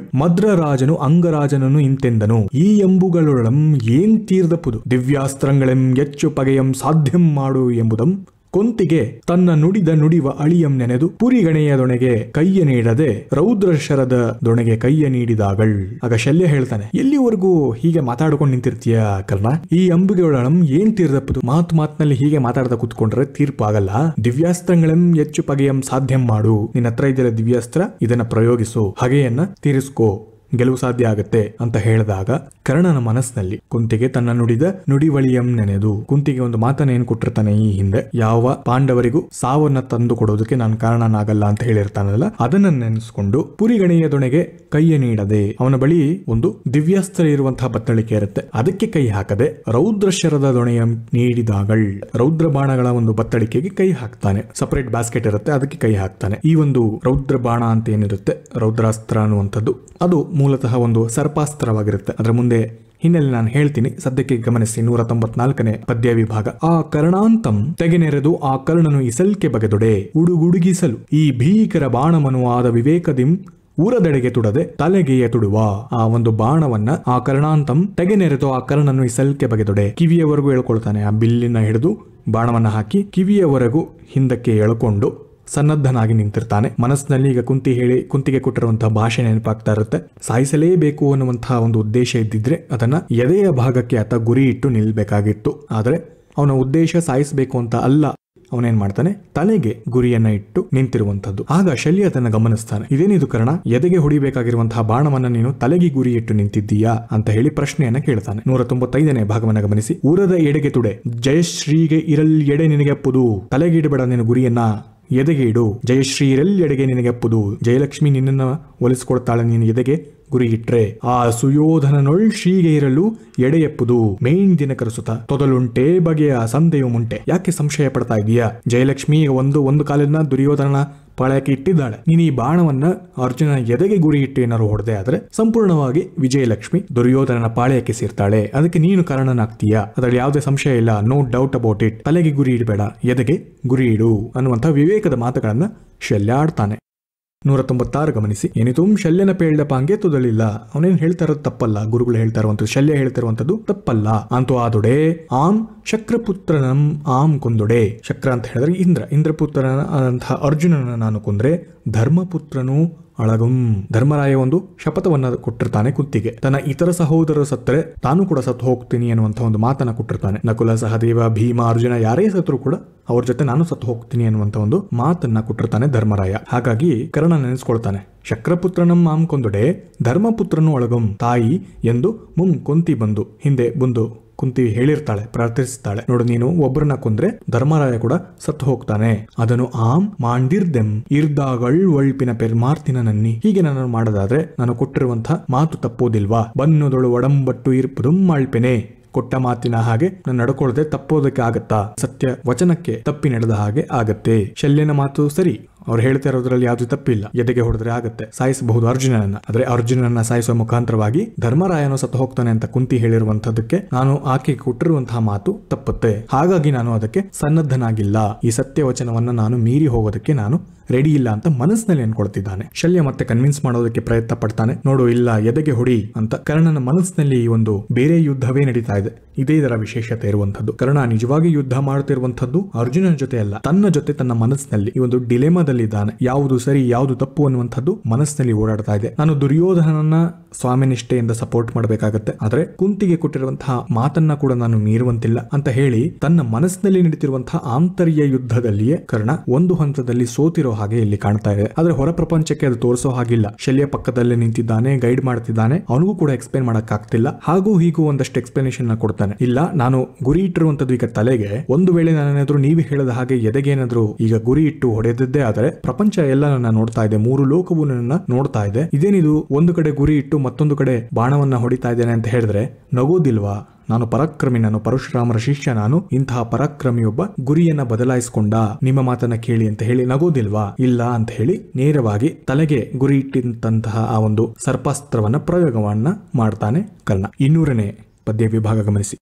ರಾಜನು ಅಂಗರಾಜನನ್ನು ಇಂತೆಂದನು ಈ ಎಂಬುಗಳೊಳಂ ಏನ್ ತೀರ್ದಪ್ಪುದು ದಿವ್ಯಾಸ್ತ್ರಗಳೆಂ ಹೆಚ್ಚು ಪಗೆಯಂ ಸಾಧ್ಯಂ ಮಾಡು ಎಂಬುದಂ ಕೊಂತಿಗೆ ತನ್ನ ನುಡಿದ ನುಡಿವ ಅಳಿಯಂ ನೆನೆದು ದೊಣೆಗೆ ಕೈಯ ನೀಡದೆ ರೌದ್ರ ಶರದ ದೊಣೆಗೆ ಕೈಯ ನೀಡಿದಾಗಳ್ ಆಗ ಶಲ್ಯ ಹೇಳ್ತಾನೆ ಎಲ್ಲಿವರೆಗೂ ಹೀಗೆ ಮಾತಾಡ್ಕೊಂಡು ನಿಂತಿರ್ತೀಯ ಕರ್ಣ ಈ ಅಂಬುಗೆಯೊಳಂ ಏನ್ ತೀರ್ದಪ್ಪದು ಮಾತ್ ಮಾತ್ನಲ್ಲಿ ಹೀಗೆ ಮಾತಾಡ್ತಾ ಕೂತ್ಕೊಂಡ್ರೆ ಆಗಲ್ಲ ದಿವ್ಯಾಸ್ತ್ರಗಳಂ ಹೆಚ್ಚು ಪಗೆಯಂ ಸಾಧ್ಯ ಮಾಡು ನಿನ್ನ ಹತ್ರ ಇದೆಯಲ್ಲ ದಿವ್ಯಾಸ್ತ್ರ ಇದನ್ನ ಪ್ರಯೋಗಿಸು ಹಗೆಯನ್ನ ತೀರಿಸ್ಕೋ ಗೆಲುವು ಸಾಧ್ಯ ಆಗುತ್ತೆ ಅಂತ ಹೇಳಿದಾಗ ಕರ್ಣನ ಮನಸ್ಸಿನಲ್ಲಿ ಕುಂತಿಗೆ ತನ್ನ ನುಡಿದ ನುಡಿವಳಿಯಂ ನೆನೆದು ಕುಂತಿಗೆ ಒಂದು ಮಾತನ್ನ ಏನ್ ಕೊಟ್ಟಿರ್ತಾನೆ ಈ ಹಿಂದೆ ಯಾವ ಪಾಂಡವರಿಗೂ ಸಾವನ್ನ ತಂದು ಕೊಡೋದಕ್ಕೆ ನಾನು ಕಾರಣನಾಗಲ್ಲ ಅಂತ ಹೇಳಿರ್ತಾನಲ್ಲ ಅದನ್ನ ನೆನೆಸ್ಕೊಂಡು ಪುರಿಗಣಿಯ ದೊಣೆಗೆ ಕೈಯ ನೀಡದೆ ಅವನ ಬಳಿ ಒಂದು ದಿವ್ಯಾಸ್ತ್ರ ಇರುವಂತಹ ಬತ್ತಳಿಕೆ ಇರುತ್ತೆ ಅದಕ್ಕೆ ಕೈ ಹಾಕದೆ ರೌದ್ರ ಶರದ ದೊಣೆಯ ನೀಡಿದಾಗಳ್ ರೌದ್ರ ಬಾಣಗಳ ಒಂದು ಬತ್ತಳಿಕೆಗೆ ಕೈ ಹಾಕ್ತಾನೆ ಸಪರೇಟ್ ಬಾಸ್ಕೆಟ್ ಇರುತ್ತೆ ಅದಕ್ಕೆ ಕೈ ಹಾಕ್ತಾನೆ ಈ ಒಂದು ರೌದ್ರ ಬಾಣ ಅಂತ ಏನಿರುತ್ತೆ ರೌದ್ರಾಸ್ತ್ರ ಅನ್ನುವಂಥದ್ದು ಅದು ಮೂಲತಃ ಒಂದು ಸರ್ಪಾಸ್ತ್ರವಾಗಿರುತ್ತೆ ಅದರ ಮುಂದೆ ಹಿನ್ನೆಲೆ ನಾನು ಹೇಳ್ತೀನಿ ಸದ್ಯಕ್ಕೆ ಗಮನಿಸಿ ನೂರ ತೊಂಬತ್ನಾಲ್ಕನೇ ಪದ್ಯ ವಿಭಾಗ ಆ ಕರ್ಣಾಂತಂ ತೆಗೆನೆರೆದು ಆ ಕರ್ಣನು ಇಸಲ್ಕೆ ಬಗೆದೊಡೆ ಉಡುಗುಡುಗಿಸಲು ಈ ಭೀಕರ ಬಾಣಮನು ಆದ ವಿವೇಕದಿಂ ಊರದೆಡೆಗೆ ತುಡದೆ ತಲೆಗೆ ತುಡುವ ಆ ಒಂದು ಬಾಣವನ್ನ ಆ ಕರ್ಣಾಂತಂ ತೆಗೆನೆರೆದು ಆ ಕರ್ಣನು ಇಸಲ್ಕೆ ಬಗೆದೊಡೆ ಕಿವಿಯವರೆಗೂ ಎಳ್ಕೊಳ್ತಾನೆ ಆ ಬಿಲ್ಲಿನ ಹಿಡಿದು ಬಾಣವನ್ನ ಹಾಕಿ ಕಿವಿಯವರೆಗೂ ಹಿಂದಕ್ಕೆ ಎಳ್ಕೊಂಡು ಸನ್ನದ್ಧನಾಗಿ ನಿಂತಿರ್ತಾನೆ ಮನಸ್ಸಿನಲ್ಲಿ ಈಗ ಕುಂತಿ ಹೇಳಿ ಕುಂತಿಗೆ ಕೊಟ್ಟಿರುವಂತಹ ಭಾಷೆ ನೆನಪಾಗ್ತಾ ಇರುತ್ತೆ ಸಾಯಿಸಲೇಬೇಕು ಅನ್ನುವಂತಹ ಒಂದು ಉದ್ದೇಶ ಇದ್ದಿದ್ರೆ ಅದನ್ನ ಎದೆಯ ಭಾಗಕ್ಕೆ ಆತ ಗುರಿ ಇಟ್ಟು ನಿಲ್ಬೇಕಾಗಿತ್ತು ಆದರೆ ಅವನ ಉದ್ದೇಶ ಸಾಯಿಸಬೇಕು ಅಂತ ಅಲ್ಲ ಅವನೇನ್ ಮಾಡ್ತಾನೆ ತಲೆಗೆ ಗುರಿಯನ್ನ ಇಟ್ಟು ನಿಂತಿರುವಂತದ್ದು ಆಗ ಶಲ್ಯ ಅದನ್ನ ಗಮನಿಸ್ತಾನೆ ಇದೇನಿದು ಕರ್ಣ ಎದೆಗೆ ಹೊಡಿಬೇಕಾಗಿರುವಂತಹ ಬಾಣವನ್ನ ನೀನು ತಲೆಗೆ ಗುರಿ ಇಟ್ಟು ನಿಂತಿದ್ದೀಯಾ ಅಂತ ಹೇಳಿ ಪ್ರಶ್ನೆಯನ್ನ ಕೇಳ್ತಾನೆ ನೂರ ತೊಂಬತ್ತೈದನೇ ಭಾಗವನ್ನ ಗಮನಿಸಿ ಊರದ ಎಡೆಗೆ ತುಡೆ ಜಯಶ್ರೀಗೆ ಇರಲ್ ಎಡೆ ನಿನಗೆ ಪುದು ಇಡಬೇಡ ನೀನು ಗುರಿಯನ್ನ ಎದೆಗೆ ಇಡು ಜಯಶ್ರೀರೆಲ್ಲೆಡೆಗೆ ನಿನಗೆಪ್ಪುದು ಜಯಲಕ್ಷ್ಮಿ ನಿನ್ನನ್ನು ಒಲಿಸಿಕೊಡ್ತಾಳೆ ನೀನು ಎದೆಗೆ ಗುರಿಯಿಟ್ರೆ ಆ ಸುಯೋಧನನೊಳ್ ಶೀಗೆ ಇರಲು ಎಡೆಯಪ್ಪುದು ಮೇನ್ ದಿನಕರ ಸುತ ತೊದಲುಂಟೆ ಬಗೆಯ ಸಂದೆಯು ಮುಂಟೆ ಯಾಕೆ ಸಂಶಯ ಪಡ್ತಾ ಇದೀಯಾ ಜಯಲಕ್ಷ್ಮಿ ಒಂದು ಒಂದು ಕಾಲಿನ ದುರ್ಯೋಧನ ಪಾಳೆಯಕ್ಕೆ ಇಟ್ಟಿದ್ದಾಳೆ ನೀನು ಈ ಬಾಣವನ್ನ ಅರ್ಜುನ ಎದೆಗೆ ಗುರಿ ಇಟ್ಟು ಏನಾರು ಹೊಡೆದೆ ಆದ್ರೆ ಸಂಪೂರ್ಣವಾಗಿ ವಿಜಯಲಕ್ಷ್ಮಿ ದುರ್ಯೋಧನನ ಪಾಳೆಯಕ್ಕೆ ಸೇರ್ತಾಳೆ ಅದಕ್ಕೆ ನೀನು ಕಾರಣನಾಗ್ತೀಯಾ ಅದರಲ್ಲಿ ಯಾವುದೇ ಸಂಶಯ ಇಲ್ಲ ನೋ ಡೌಟ್ ಅಬೌಟ್ ಇಟ್ ತಲೆಗೆ ಗುರಿ ಇಡಬೇಡ ಎದೆಗೆ ಗುರಿ ಇಡು ಅನ್ನುವಂತಹ ವಿವೇಕದ ಮಾತುಗಳನ್ನ ಶಲ್ಯಾಡ್ತಾನೆ ನೂರ ತೊಂಬತ್ತಾರು ಗಮನಿಸಿ ಏನಿತು ಶಲ್ಯನ ಪೇಳ್ದಪ್ಪ ಪಾಂಗೆ ತುದಲಿಲ್ಲ ಅವನೇನ್ ಹೇಳ್ತಾ ತಪ್ಪಲ್ಲ ಗುರುಗಳು ಹೇಳ್ತಾ ಶಲ್ಯ ಹೇಳ್ತಾ ತಪ್ಪಲ್ಲ ಅಂತೂ ಆದೊಡೆ ಆಮ್ ಶಕ್ರಪುತ್ರನಂ ಆಮ್ ಕುಂದುಡೆ ಶಕ್ರ ಅಂತ ಹೇಳಿದ್ರೆ ಇಂದ್ರ ಇಂದ್ರಪುತ್ರನ ಅಂತಹ ಅರ್ಜುನನ ನಾನು ಕುಂದ್ರೆ ಧರ್ಮಪುತ್ರನು ಅಳಗಂ ಧರ್ಮರಾಯ ಒಂದು ಶಪಥವನ್ನ ಕೊಟ್ಟಿರ್ತಾನೆ ಕುತ್ತಿಗೆ ತನ್ನ ಇತರ ಸಹೋದರರು ಸತ್ತರೆ ತಾನು ಕೂಡ ಸತ್ತು ಹೋಗ್ತೀನಿ ಅನ್ನುವಂಥ ಒಂದು ಮಾತನ್ನ ಕೊಟ್ಟಿರ್ತಾನೆ ನಕುಲ ಸಹದೇವ ಭೀಮ ಅರ್ಜುನ ಯಾರೇ ಸತ್ರು ಕೂಡ ಅವ್ರ ಜೊತೆ ನಾನು ಸತ್ತು ಹೋಗ್ತೀನಿ ಅನ್ನುವಂತ ಒಂದು ಮಾತನ್ನ ಕೊಟ್ಟಿರ್ತಾನೆ ಧರ್ಮರಾಯ ಹಾಗಾಗಿ ಕರ್ಣ ನೆನೆಸ್ಕೊಳ್ತಾನೆ ಶಕ್ರಪುತ್ರನಂ ಮಾಮ್ ಕೊಂದೊಡೆ ಧರ್ಮಪುತ್ರನು ಒಳಗಂ ತಾಯಿ ಎಂದು ಮುಂ ಕೊಂತಿ ಬಂದು ಹಿಂದೆ ಬಂದು ಕುಂತಿ ಹೇಳಿರ್ತಾಳೆ ಪ್ರಾರ್ಥಿಸ್ತಾಳೆ ನೋಡು ನೀನು ಒಬ್ಬರನ್ನ ಕುಂದ್ರೆ ಧರ್ಮರಾಯ ಕೂಡ ಸತ್ತು ಹೋಗ್ತಾನೆ ಅದನ್ನು ಆಮ್ ಮಾಂಡಿರ್ದೆಂ ಇರ್ದಾಗಳ್ ಒಳ್ಪಿನ ಪೆರ್ಮಾರ್ತಿನ ನನ್ನಿ ಹೀಗೆ ನಾನು ಮಾಡೋದಾದ್ರೆ ನಾನು ಕೊಟ್ಟಿರುವಂತಹ ಮಾತು ತಪ್ಪೋದಿಲ್ವಾ ಬನ್ನೋದೊಳು ಒಡಂಬಟ್ಟು ಇರ್ಪದು ಮಾಳ್ಪೆನೆ ಕೊಟ್ಟ ಮಾತಿನ ಹಾಗೆ ನಾನು ನಡ್ಕೊಳ್ಳದೆ ತಪ್ಪೋದಕ್ಕೆ ಆಗತ್ತಾ ಸತ್ಯ ವಚನಕ್ಕೆ ತಪ್ಪಿ ನಡೆದ ಹಾಗೆ ಆಗತ್ತೆ ಶಲ್ಯನ ಮಾತು ಸರಿ ಅವ್ರು ಹೇಳ್ತಾ ಇರೋದ್ರಲ್ಲಿ ಯಾವ್ದು ತಪ್ಪಿಲ್ಲ ಎದೆಗೆ ಹೊಡೆದ್ರೆ ಆಗುತ್ತೆ ಸಾಯಿಸಬಹುದು ಅರ್ಜುನನನ್ನ ಆದ್ರೆ ಅರ್ಜುನನನ್ನ ಸಾಯಿಸುವ ಮುಖಾಂತರವಾಗಿ ಧರ್ಮರಾಯನು ಸತ್ತು ಹೋಗ್ತಾನೆ ಅಂತ ಕುಂತಿ ಹೇಳಿರುವಂತದಕ್ಕೆ ನಾನು ಆಕೆ ಕೊಟ್ಟಿರುವಂತಹ ಮಾತು ತಪ್ಪುತ್ತೆ ಹಾಗಾಗಿ ನಾನು ಅದಕ್ಕೆ ಸನ್ನದ್ಧನಾಗಿಲ್ಲ ಈ ಸತ್ಯವಚನವನ್ನ ನಾನು ಮೀರಿ ಹೋಗೋದಕ್ಕೆ ನಾನು ರೆಡಿ ಇಲ್ಲ ಅಂತ ಮನಸ್ಸಿನಲ್ಲಿ ಅನ್ಕೊಳ್ತಿದ್ದಾನೆ ಶಲ್ಯ ಮತ್ತೆ ಕನ್ವಿನ್ಸ್ ಮಾಡೋದಕ್ಕೆ ಪ್ರಯತ್ನ ಪಡ್ತಾನೆ ನೋಡು ಇಲ್ಲ ಎದೆಗೆ ಹೊಡಿ ಅಂತ ಕರ್ಣನ ಮನಸ್ಸಿನಲ್ಲಿ ಒಂದು ಬೇರೆ ಯುದ್ಧವೇ ನಡೀತಾ ಇದೆ ಇದೇ ಇದರ ವಿಶೇಷತೆ ಇರುವಂತದ್ದು ಕರ್ಣ ನಿಜವಾಗಿ ಯುದ್ಧ ಮಾಡುತ್ತಿರುವಂತದ್ದು ಅರ್ಜುನನ ಜೊತೆ ಅಲ್ಲ ತನ್ನ ಜೊತೆ ತನ್ನ ಮನಸ್ಸಿನಲ್ಲಿ ಈ ಒಂದು ಇದ್ದಾನೆ ಯಾವುದು ಸರಿ ಯಾವುದು ತಪ್ಪು ಅನ್ನುವಂಥದ್ದು ಮನಸ್ಸಿನಲ್ಲಿ ಓಡಾಡ್ತಾ ಇದೆ ನಾನು ಸ್ವಾಮಿ ನಿಷ್ಠೆಯಿಂದ ಸಪೋರ್ಟ್ ಮಾಡಬೇಕಾಗತ್ತೆ ಆದರೆ ಕುಂತಿಗೆ ಕೊಟ್ಟಿರುವಂತಹ ಮಾತನ್ನ ಕೂಡ ನಾನು ಮೀರುವಂತಿಲ್ಲ ಅಂತ ಹೇಳಿ ತನ್ನ ಮನಸ್ಸಿನಲ್ಲಿ ನಡೀತಿರುವಂತಹ ಆಂತರ್ಯ ಯುದ್ಧದಲ್ಲಿಯೇ ಕರ್ಣ ಒಂದು ಹಂತದಲ್ಲಿ ಸೋತಿರೋ ಹಾಗೆ ಇಲ್ಲಿ ಕಾಣ್ತಾ ಇದೆ ಆದ್ರೆ ಹೊರ ಪ್ರಪಂಚಕ್ಕೆ ಅದು ತೋರಿಸೋ ಹಾಗಿಲ್ಲ ಶಲ್ಯ ಪಕ್ಕದಲ್ಲೇ ನಿಂತಿದ್ದಾನೆ ಗೈಡ್ ಮಾಡ್ತಿದ್ದಾನೆ ಅವನಿಗೂ ಕೂಡ ಎಕ್ಸ್ಪ್ಲೈನ್ ಮಾಡಕ್ ಆಗ್ತಿಲ್ಲ ಹಾಗೂ ಹೀಗೂ ಒಂದಷ್ಟು ಎಕ್ಸ್ಪ್ಲನೇಷನ್ ನ ಕೊಡ್ತಾನೆ ಇಲ್ಲ ನಾನು ಗುರಿ ಇಟ್ಟಿರುವಂತದ್ದು ಈಗ ತಲೆಗೆ ಒಂದು ವೇಳೆ ನಾನೇನಾದ್ರೂ ನೀವು ಹೇಳಿದ ಹಾಗೆ ಎದೆಗೇನಾದ್ರೂ ಈಗ ಗುರಿ ಇಟ್ಟು ಹೊಡೆದಿದ್ದೇ ಆದರೆ ಪ್ರಪಂಚ ಎಲ್ಲ ನನ್ನ ನೋಡ್ತಾ ಇದೆ ಮೂರು ಲೋಕವು ನನ್ನ ನೋಡ್ತಾ ಇದೆ ಇದೇನಿದು ಒಂದು ಕಡೆ ಗುರಿ ಇಟ್ಟು ಮತ್ತೊಂದು ಕಡೆ ಬಾಣವನ್ನ ಹೊಡಿತಾ ಇದ್ದೇನೆ ಅಂತ ಹೇಳಿದ್ರೆ ನಗೋದಿಲ್ವಾ ನಾನು ಪರಾಕ್ರಮಿ ನಾನು ಪರಶುರಾಮರ ಶಿಷ್ಯ ನಾನು ಇಂತಹ ಪರಾಕ್ರಮಿಯೊಬ್ಬ ಗುರಿಯನ್ನ ಬದಲಾಯಿಸಿಕೊಂಡ ನಿಮ್ಮ ಮಾತನ್ನ ಕೇಳಿ ಅಂತ ಹೇಳಿ ನಗೋದಿಲ್ವಾ ಇಲ್ಲ ಅಂತ ಹೇಳಿ ನೇರವಾಗಿ ತಲೆಗೆ ಗುರಿ ಇಟ್ಟಿದ್ದಂತಹ ಆ ಒಂದು ಸರ್ಪಾಸ್ತ್ರವನ್ನ ಪ್ರಯೋಗವನ್ನ ಮಾಡ್ತಾನೆ ಕರ್ಣ ಇನ್ನೂರನೇ ಪದ್ಯ ವಿಭಾಗ ಗಮನಿಸಿ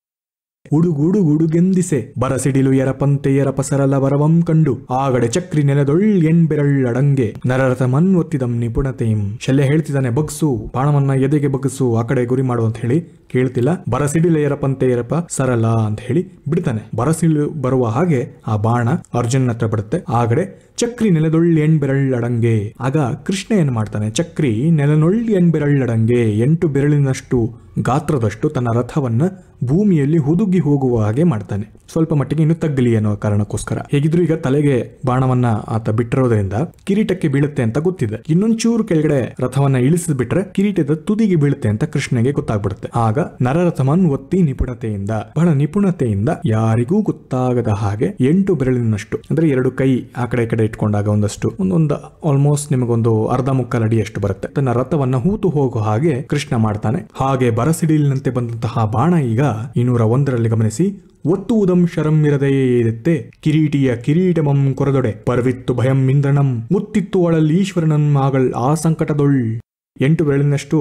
ಹುಡುಗುಡುಗುಡುಗೆಂದಿಸೆ ಹುಡುಗೆಂದಿಸೆ ಬರಸಿಡಿಲು ಎರಪಂತೆ ಎರಪಸರಲ ಬರವಂ ಕಂಡು ಆಗಡೆ ಚಕ್ರಿ ನೆಲದೊಳ್ ಎಣ್ಬೆರಳ್ ಅಡಂಗೆ ನರರಥ ಒತ್ತಿದಂ ನಿಪುಣತೆಯಂ ಶಲ್ಯ ಹೇಳ್ತಿದ್ದಾನೆ ಬಗ್ಸು ಬಾಣವನ್ನ ಎದೆಗೆ ಬಗ್ಸು ಆ ಕಡೆ ಗುರಿ ಮಾಡು ಅಂತ ಹೇಳಿ ಕೇಳ್ತಿಲ್ಲ ಬರಸಿಡಿಲು ಎರಪಂತೆ ಎರಪ ಸರಲ ಅಂತ ಹೇಳಿ ಬಿಡ್ತಾನೆ ಬರಸಿಡಿಲು ಬರುವ ಹಾಗೆ ಆ ಬಾಣ ಅರ್ಜುನ್ ಹತ್ರ ಬಿಡುತ್ತೆ ಆಗಡೆ ಚಕ್ರಿ ನೆಲದೊಳ್ ಎಣ್ಬೆರಳ್ ಅಡಂಗೆ ಆಗ ಕೃಷ್ಣ ಏನ್ ಮಾಡ್ತಾನೆ ಚಕ್ರಿ ನೆಲನೊಳ್ಳಿ ಎಣ್ಬೆರಳ್ ಅಡಂಗೆ ಎಂಟು ಬೆರಳಿನಷ್ಟು ಗಾತ್ರದಷ್ಟು ತನ್ನ ರಥವನ್ನು ಭೂಮಿಯಲ್ಲಿ ಹುದುಗಿ ಹೋಗುವ ಹಾಗೆ ಮಾಡ್ತಾನೆ ಸ್ವಲ್ಪ ಮಟ್ಟಿಗೆ ಇನ್ನು ತಗ್ಗಲಿ ಅನ್ನೋ ಕಾರಣಕ್ಕೋಸ್ಕರ ಹೇಗಿದ್ರು ಈಗ ತಲೆಗೆ ಬಾಣವನ್ನ ಆತ ಬಿಟ್ಟಿರೋದ್ರಿಂದ ಕಿರೀಟಕ್ಕೆ ಬೀಳುತ್ತೆ ಅಂತ ಗೊತ್ತಿದೆ ಇನ್ನೊಂಚೂರು ಕೆಳಗಡೆ ರಥವನ್ನ ಇಳಿಸಿದ್ ಬಿಟ್ರೆ ಕಿರೀಟದ ತುದಿಗೆ ಬೀಳುತ್ತೆ ಅಂತ ಕೃಷ್ಣಗೆ ಗೊತ್ತಾಗ್ಬಿಡುತ್ತೆ ಆಗ ನರರಥಮನ್ ಒತ್ತಿ ನಿಪುಣತೆಯಿಂದ ಬಹಳ ನಿಪುಣತೆಯಿಂದ ಯಾರಿಗೂ ಗೊತ್ತಾಗದ ಹಾಗೆ ಎಂಟು ಬೆರಳಿನಷ್ಟು ಅಂದ್ರೆ ಎರಡು ಕೈ ಆ ಕಡೆ ಕಡೆ ಇಟ್ಕೊಂಡಾಗ ಒಂದಷ್ಟು ಒಂದೊಂದು ಆಲ್ಮೋಸ್ಟ್ ನಿಮಗೊಂದು ಅರ್ಧ ಅಡಿಯಷ್ಟು ಬರುತ್ತೆ ತನ್ನ ರಥವನ್ನ ಹೂತು ಹೋಗುವ ಹಾಗೆ ಕೃಷ್ಣ ಮಾಡ್ತಾನೆ ಹಾಗೆ ಬರಸಿಡಿಲಿನಂತೆ ಬಂದಂತಹ ಬಾಣ ಈಗ ಇನ್ನೂರ ಒಂದರಲ್ಲಿ ಗಮನಿಸಿ ಒತ್ತು ಉದಂ ಇರದೆಯೇ ಕಿರೀಟಿಯ ಕಿರೀಟಿಯ ಕಿರೀಟಮಂ ಕೊರದೊಡೆ ಪರ್ವಿತ್ತು ಭಯಂ ಇಂದ್ರನಂ ಮುತ್ತಿತ್ತು ಅಳಲ್ಲಿ ಈಶ್ವರನಂ ಆಗಲ್ ಆ ಸಂಕಟದೊಳ್ ಎಂಟು ಬೆರಳಿನಷ್ಟು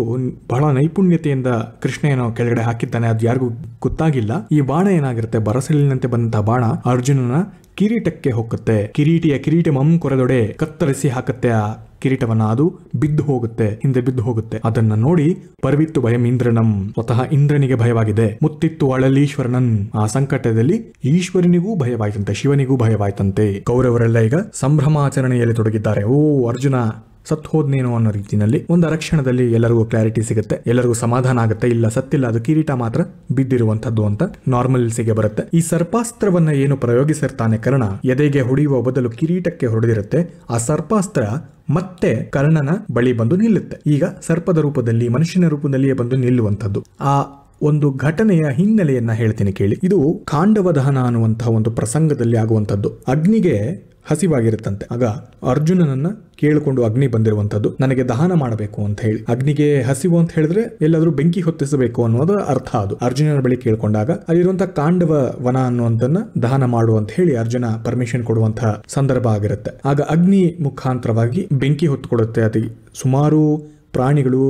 ಬಹಳ ನೈಪುಣ್ಯತೆಯಿಂದ ಕೃಷ್ಣ ಕೆಳಗಡೆ ಹಾಕಿದ್ದಾನೆ ಅದು ಯಾರಿಗೂ ಗೊತ್ತಾಗಿಲ್ಲ ಈ ಬಾಣ ಏನಾಗಿರುತ್ತೆ ಬರಸಲಿನಂತೆ ಬಂದಂತಹ ಬಾಣ ಅರ್ಜುನನ ಕಿರೀಟಕ್ಕೆ ಹೋಗುತ್ತೆ ಕಿರೀಟಿಯ ಕಿರೀಟ ಮಂ ಕೊರದೊಡೆ ಕತ್ತರಿಸಿ ಹಾಕುತ್ತೆ ಆ ಕಿರೀಟವನ್ನ ಅದು ಬಿದ್ದು ಹೋಗುತ್ತೆ ಹಿಂದೆ ಬಿದ್ದು ಹೋಗುತ್ತೆ ಅದನ್ನ ನೋಡಿ ಪರ್ವಿತ್ತು ಭಯಂ ಇಂದ್ರನಂ ಸ್ವತಃ ಇಂದ್ರನಿಗೆ ಭಯವಾಗಿದೆ ಮುತ್ತಿತ್ತು ಅಳಲೀಶ್ವರನನ್ ಆ ಸಂಕಟದಲ್ಲಿ ಈಶ್ವರನಿಗೂ ಭಯವಾಯ್ತಂತೆ ಶಿವನಿಗೂ ಭಯವಾಯ್ತಂತೆ ಕೌರವರೆಲ್ಲ ಈಗ ಸಂಭ್ರಮಾಚರಣೆಯಲ್ಲಿ ತೊಡಗಿದ್ದಾರೆ ಓ ಅರ್ಜುನ ಸತ್ ಹೋದ್ನೇನೋ ಅನ್ನೋ ರೀತಿಯಲ್ಲಿ ಒಂದು ಅರಕ್ಷಣದಲ್ಲಿ ಎಲ್ಲರಿಗೂ ಕ್ಲಾರಿಟಿ ಸಿಗುತ್ತೆ ಎಲ್ಲರಿಗೂ ಸಮಾಧಾನ ಆಗುತ್ತೆ ಇಲ್ಲ ಸತ್ತಿಲ್ಲ ಅದು ಕಿರೀಟ ಮಾತ್ರ ಬಿದ್ದಿರುವಂತದ್ದು ಅಂತ ನಾರ್ಮಲ್ಸಿಗೆ ಬರುತ್ತೆ ಈ ಸರ್ಪಾಸ್ತ್ರವನ್ನ ಏನು ಪ್ರಯೋಗಿಸಿರ್ತಾನೆ ಕರ್ಣ ಎದೆಗೆ ಹೊಡೆಯುವ ಬದಲು ಕಿರೀಟಕ್ಕೆ ಹೊಡೆದಿರುತ್ತೆ ಆ ಸರ್ಪಾಸ್ತ್ರ ಮತ್ತೆ ಕರ್ಣನ ಬಳಿ ಬಂದು ನಿಲ್ಲುತ್ತೆ ಈಗ ಸರ್ಪದ ರೂಪದಲ್ಲಿ ಮನುಷ್ಯನ ರೂಪದಲ್ಲಿಯೇ ಬಂದು ನಿಲ್ಲುವಂಥದ್ದು ಆ ಒಂದು ಘಟನೆಯ ಹಿನ್ನೆಲೆಯನ್ನ ಹೇಳ್ತೀನಿ ಕೇಳಿ ಇದು ಕಾಂಡವಧನ ಅನ್ನುವಂತಹ ಒಂದು ಪ್ರಸಂಗದಲ್ಲಿ ಆಗುವಂಥದ್ದು ಅಗ್ನಿಗೆ ಹಸಿವಾಗಿರುತ್ತಂತೆ ಆಗ ಅರ್ಜುನನನ್ನ ಕೇಳಿಕೊಂಡು ಅಗ್ನಿ ಬಂದಿರುವಂತದ್ದು ನನಗೆ ದಹನ ಮಾಡಬೇಕು ಅಂತ ಹೇಳಿ ಅಗ್ನಿಗೆ ಹಸಿವು ಅಂತ ಹೇಳಿದ್ರೆ ಎಲ್ಲಾದ್ರೂ ಬೆಂಕಿ ಹೊತ್ತಿಸಬೇಕು ಅನ್ನೋದು ಅರ್ಥ ಅದು ಅರ್ಜುನನ ಬಳಿ ಕೇಳ್ಕೊಂಡಾಗ ಅಲ್ಲಿರುವಂತಹ ಕಾಂಡವ ವನ ಅನ್ನುವಂತನ್ನ ದಹನ ಮಾಡು ಅಂತ ಹೇಳಿ ಅರ್ಜುನ ಪರ್ಮಿಷನ್ ಕೊಡುವಂತಹ ಸಂದರ್ಭ ಆಗಿರುತ್ತೆ ಆಗ ಅಗ್ನಿ ಮುಖಾಂತರವಾಗಿ ಬೆಂಕಿ ಹೊತ್ತುಕೊಡುತ್ತೆ ಅದಕ್ಕೆ ಸುಮಾರು ಪ್ರಾಣಿಗಳು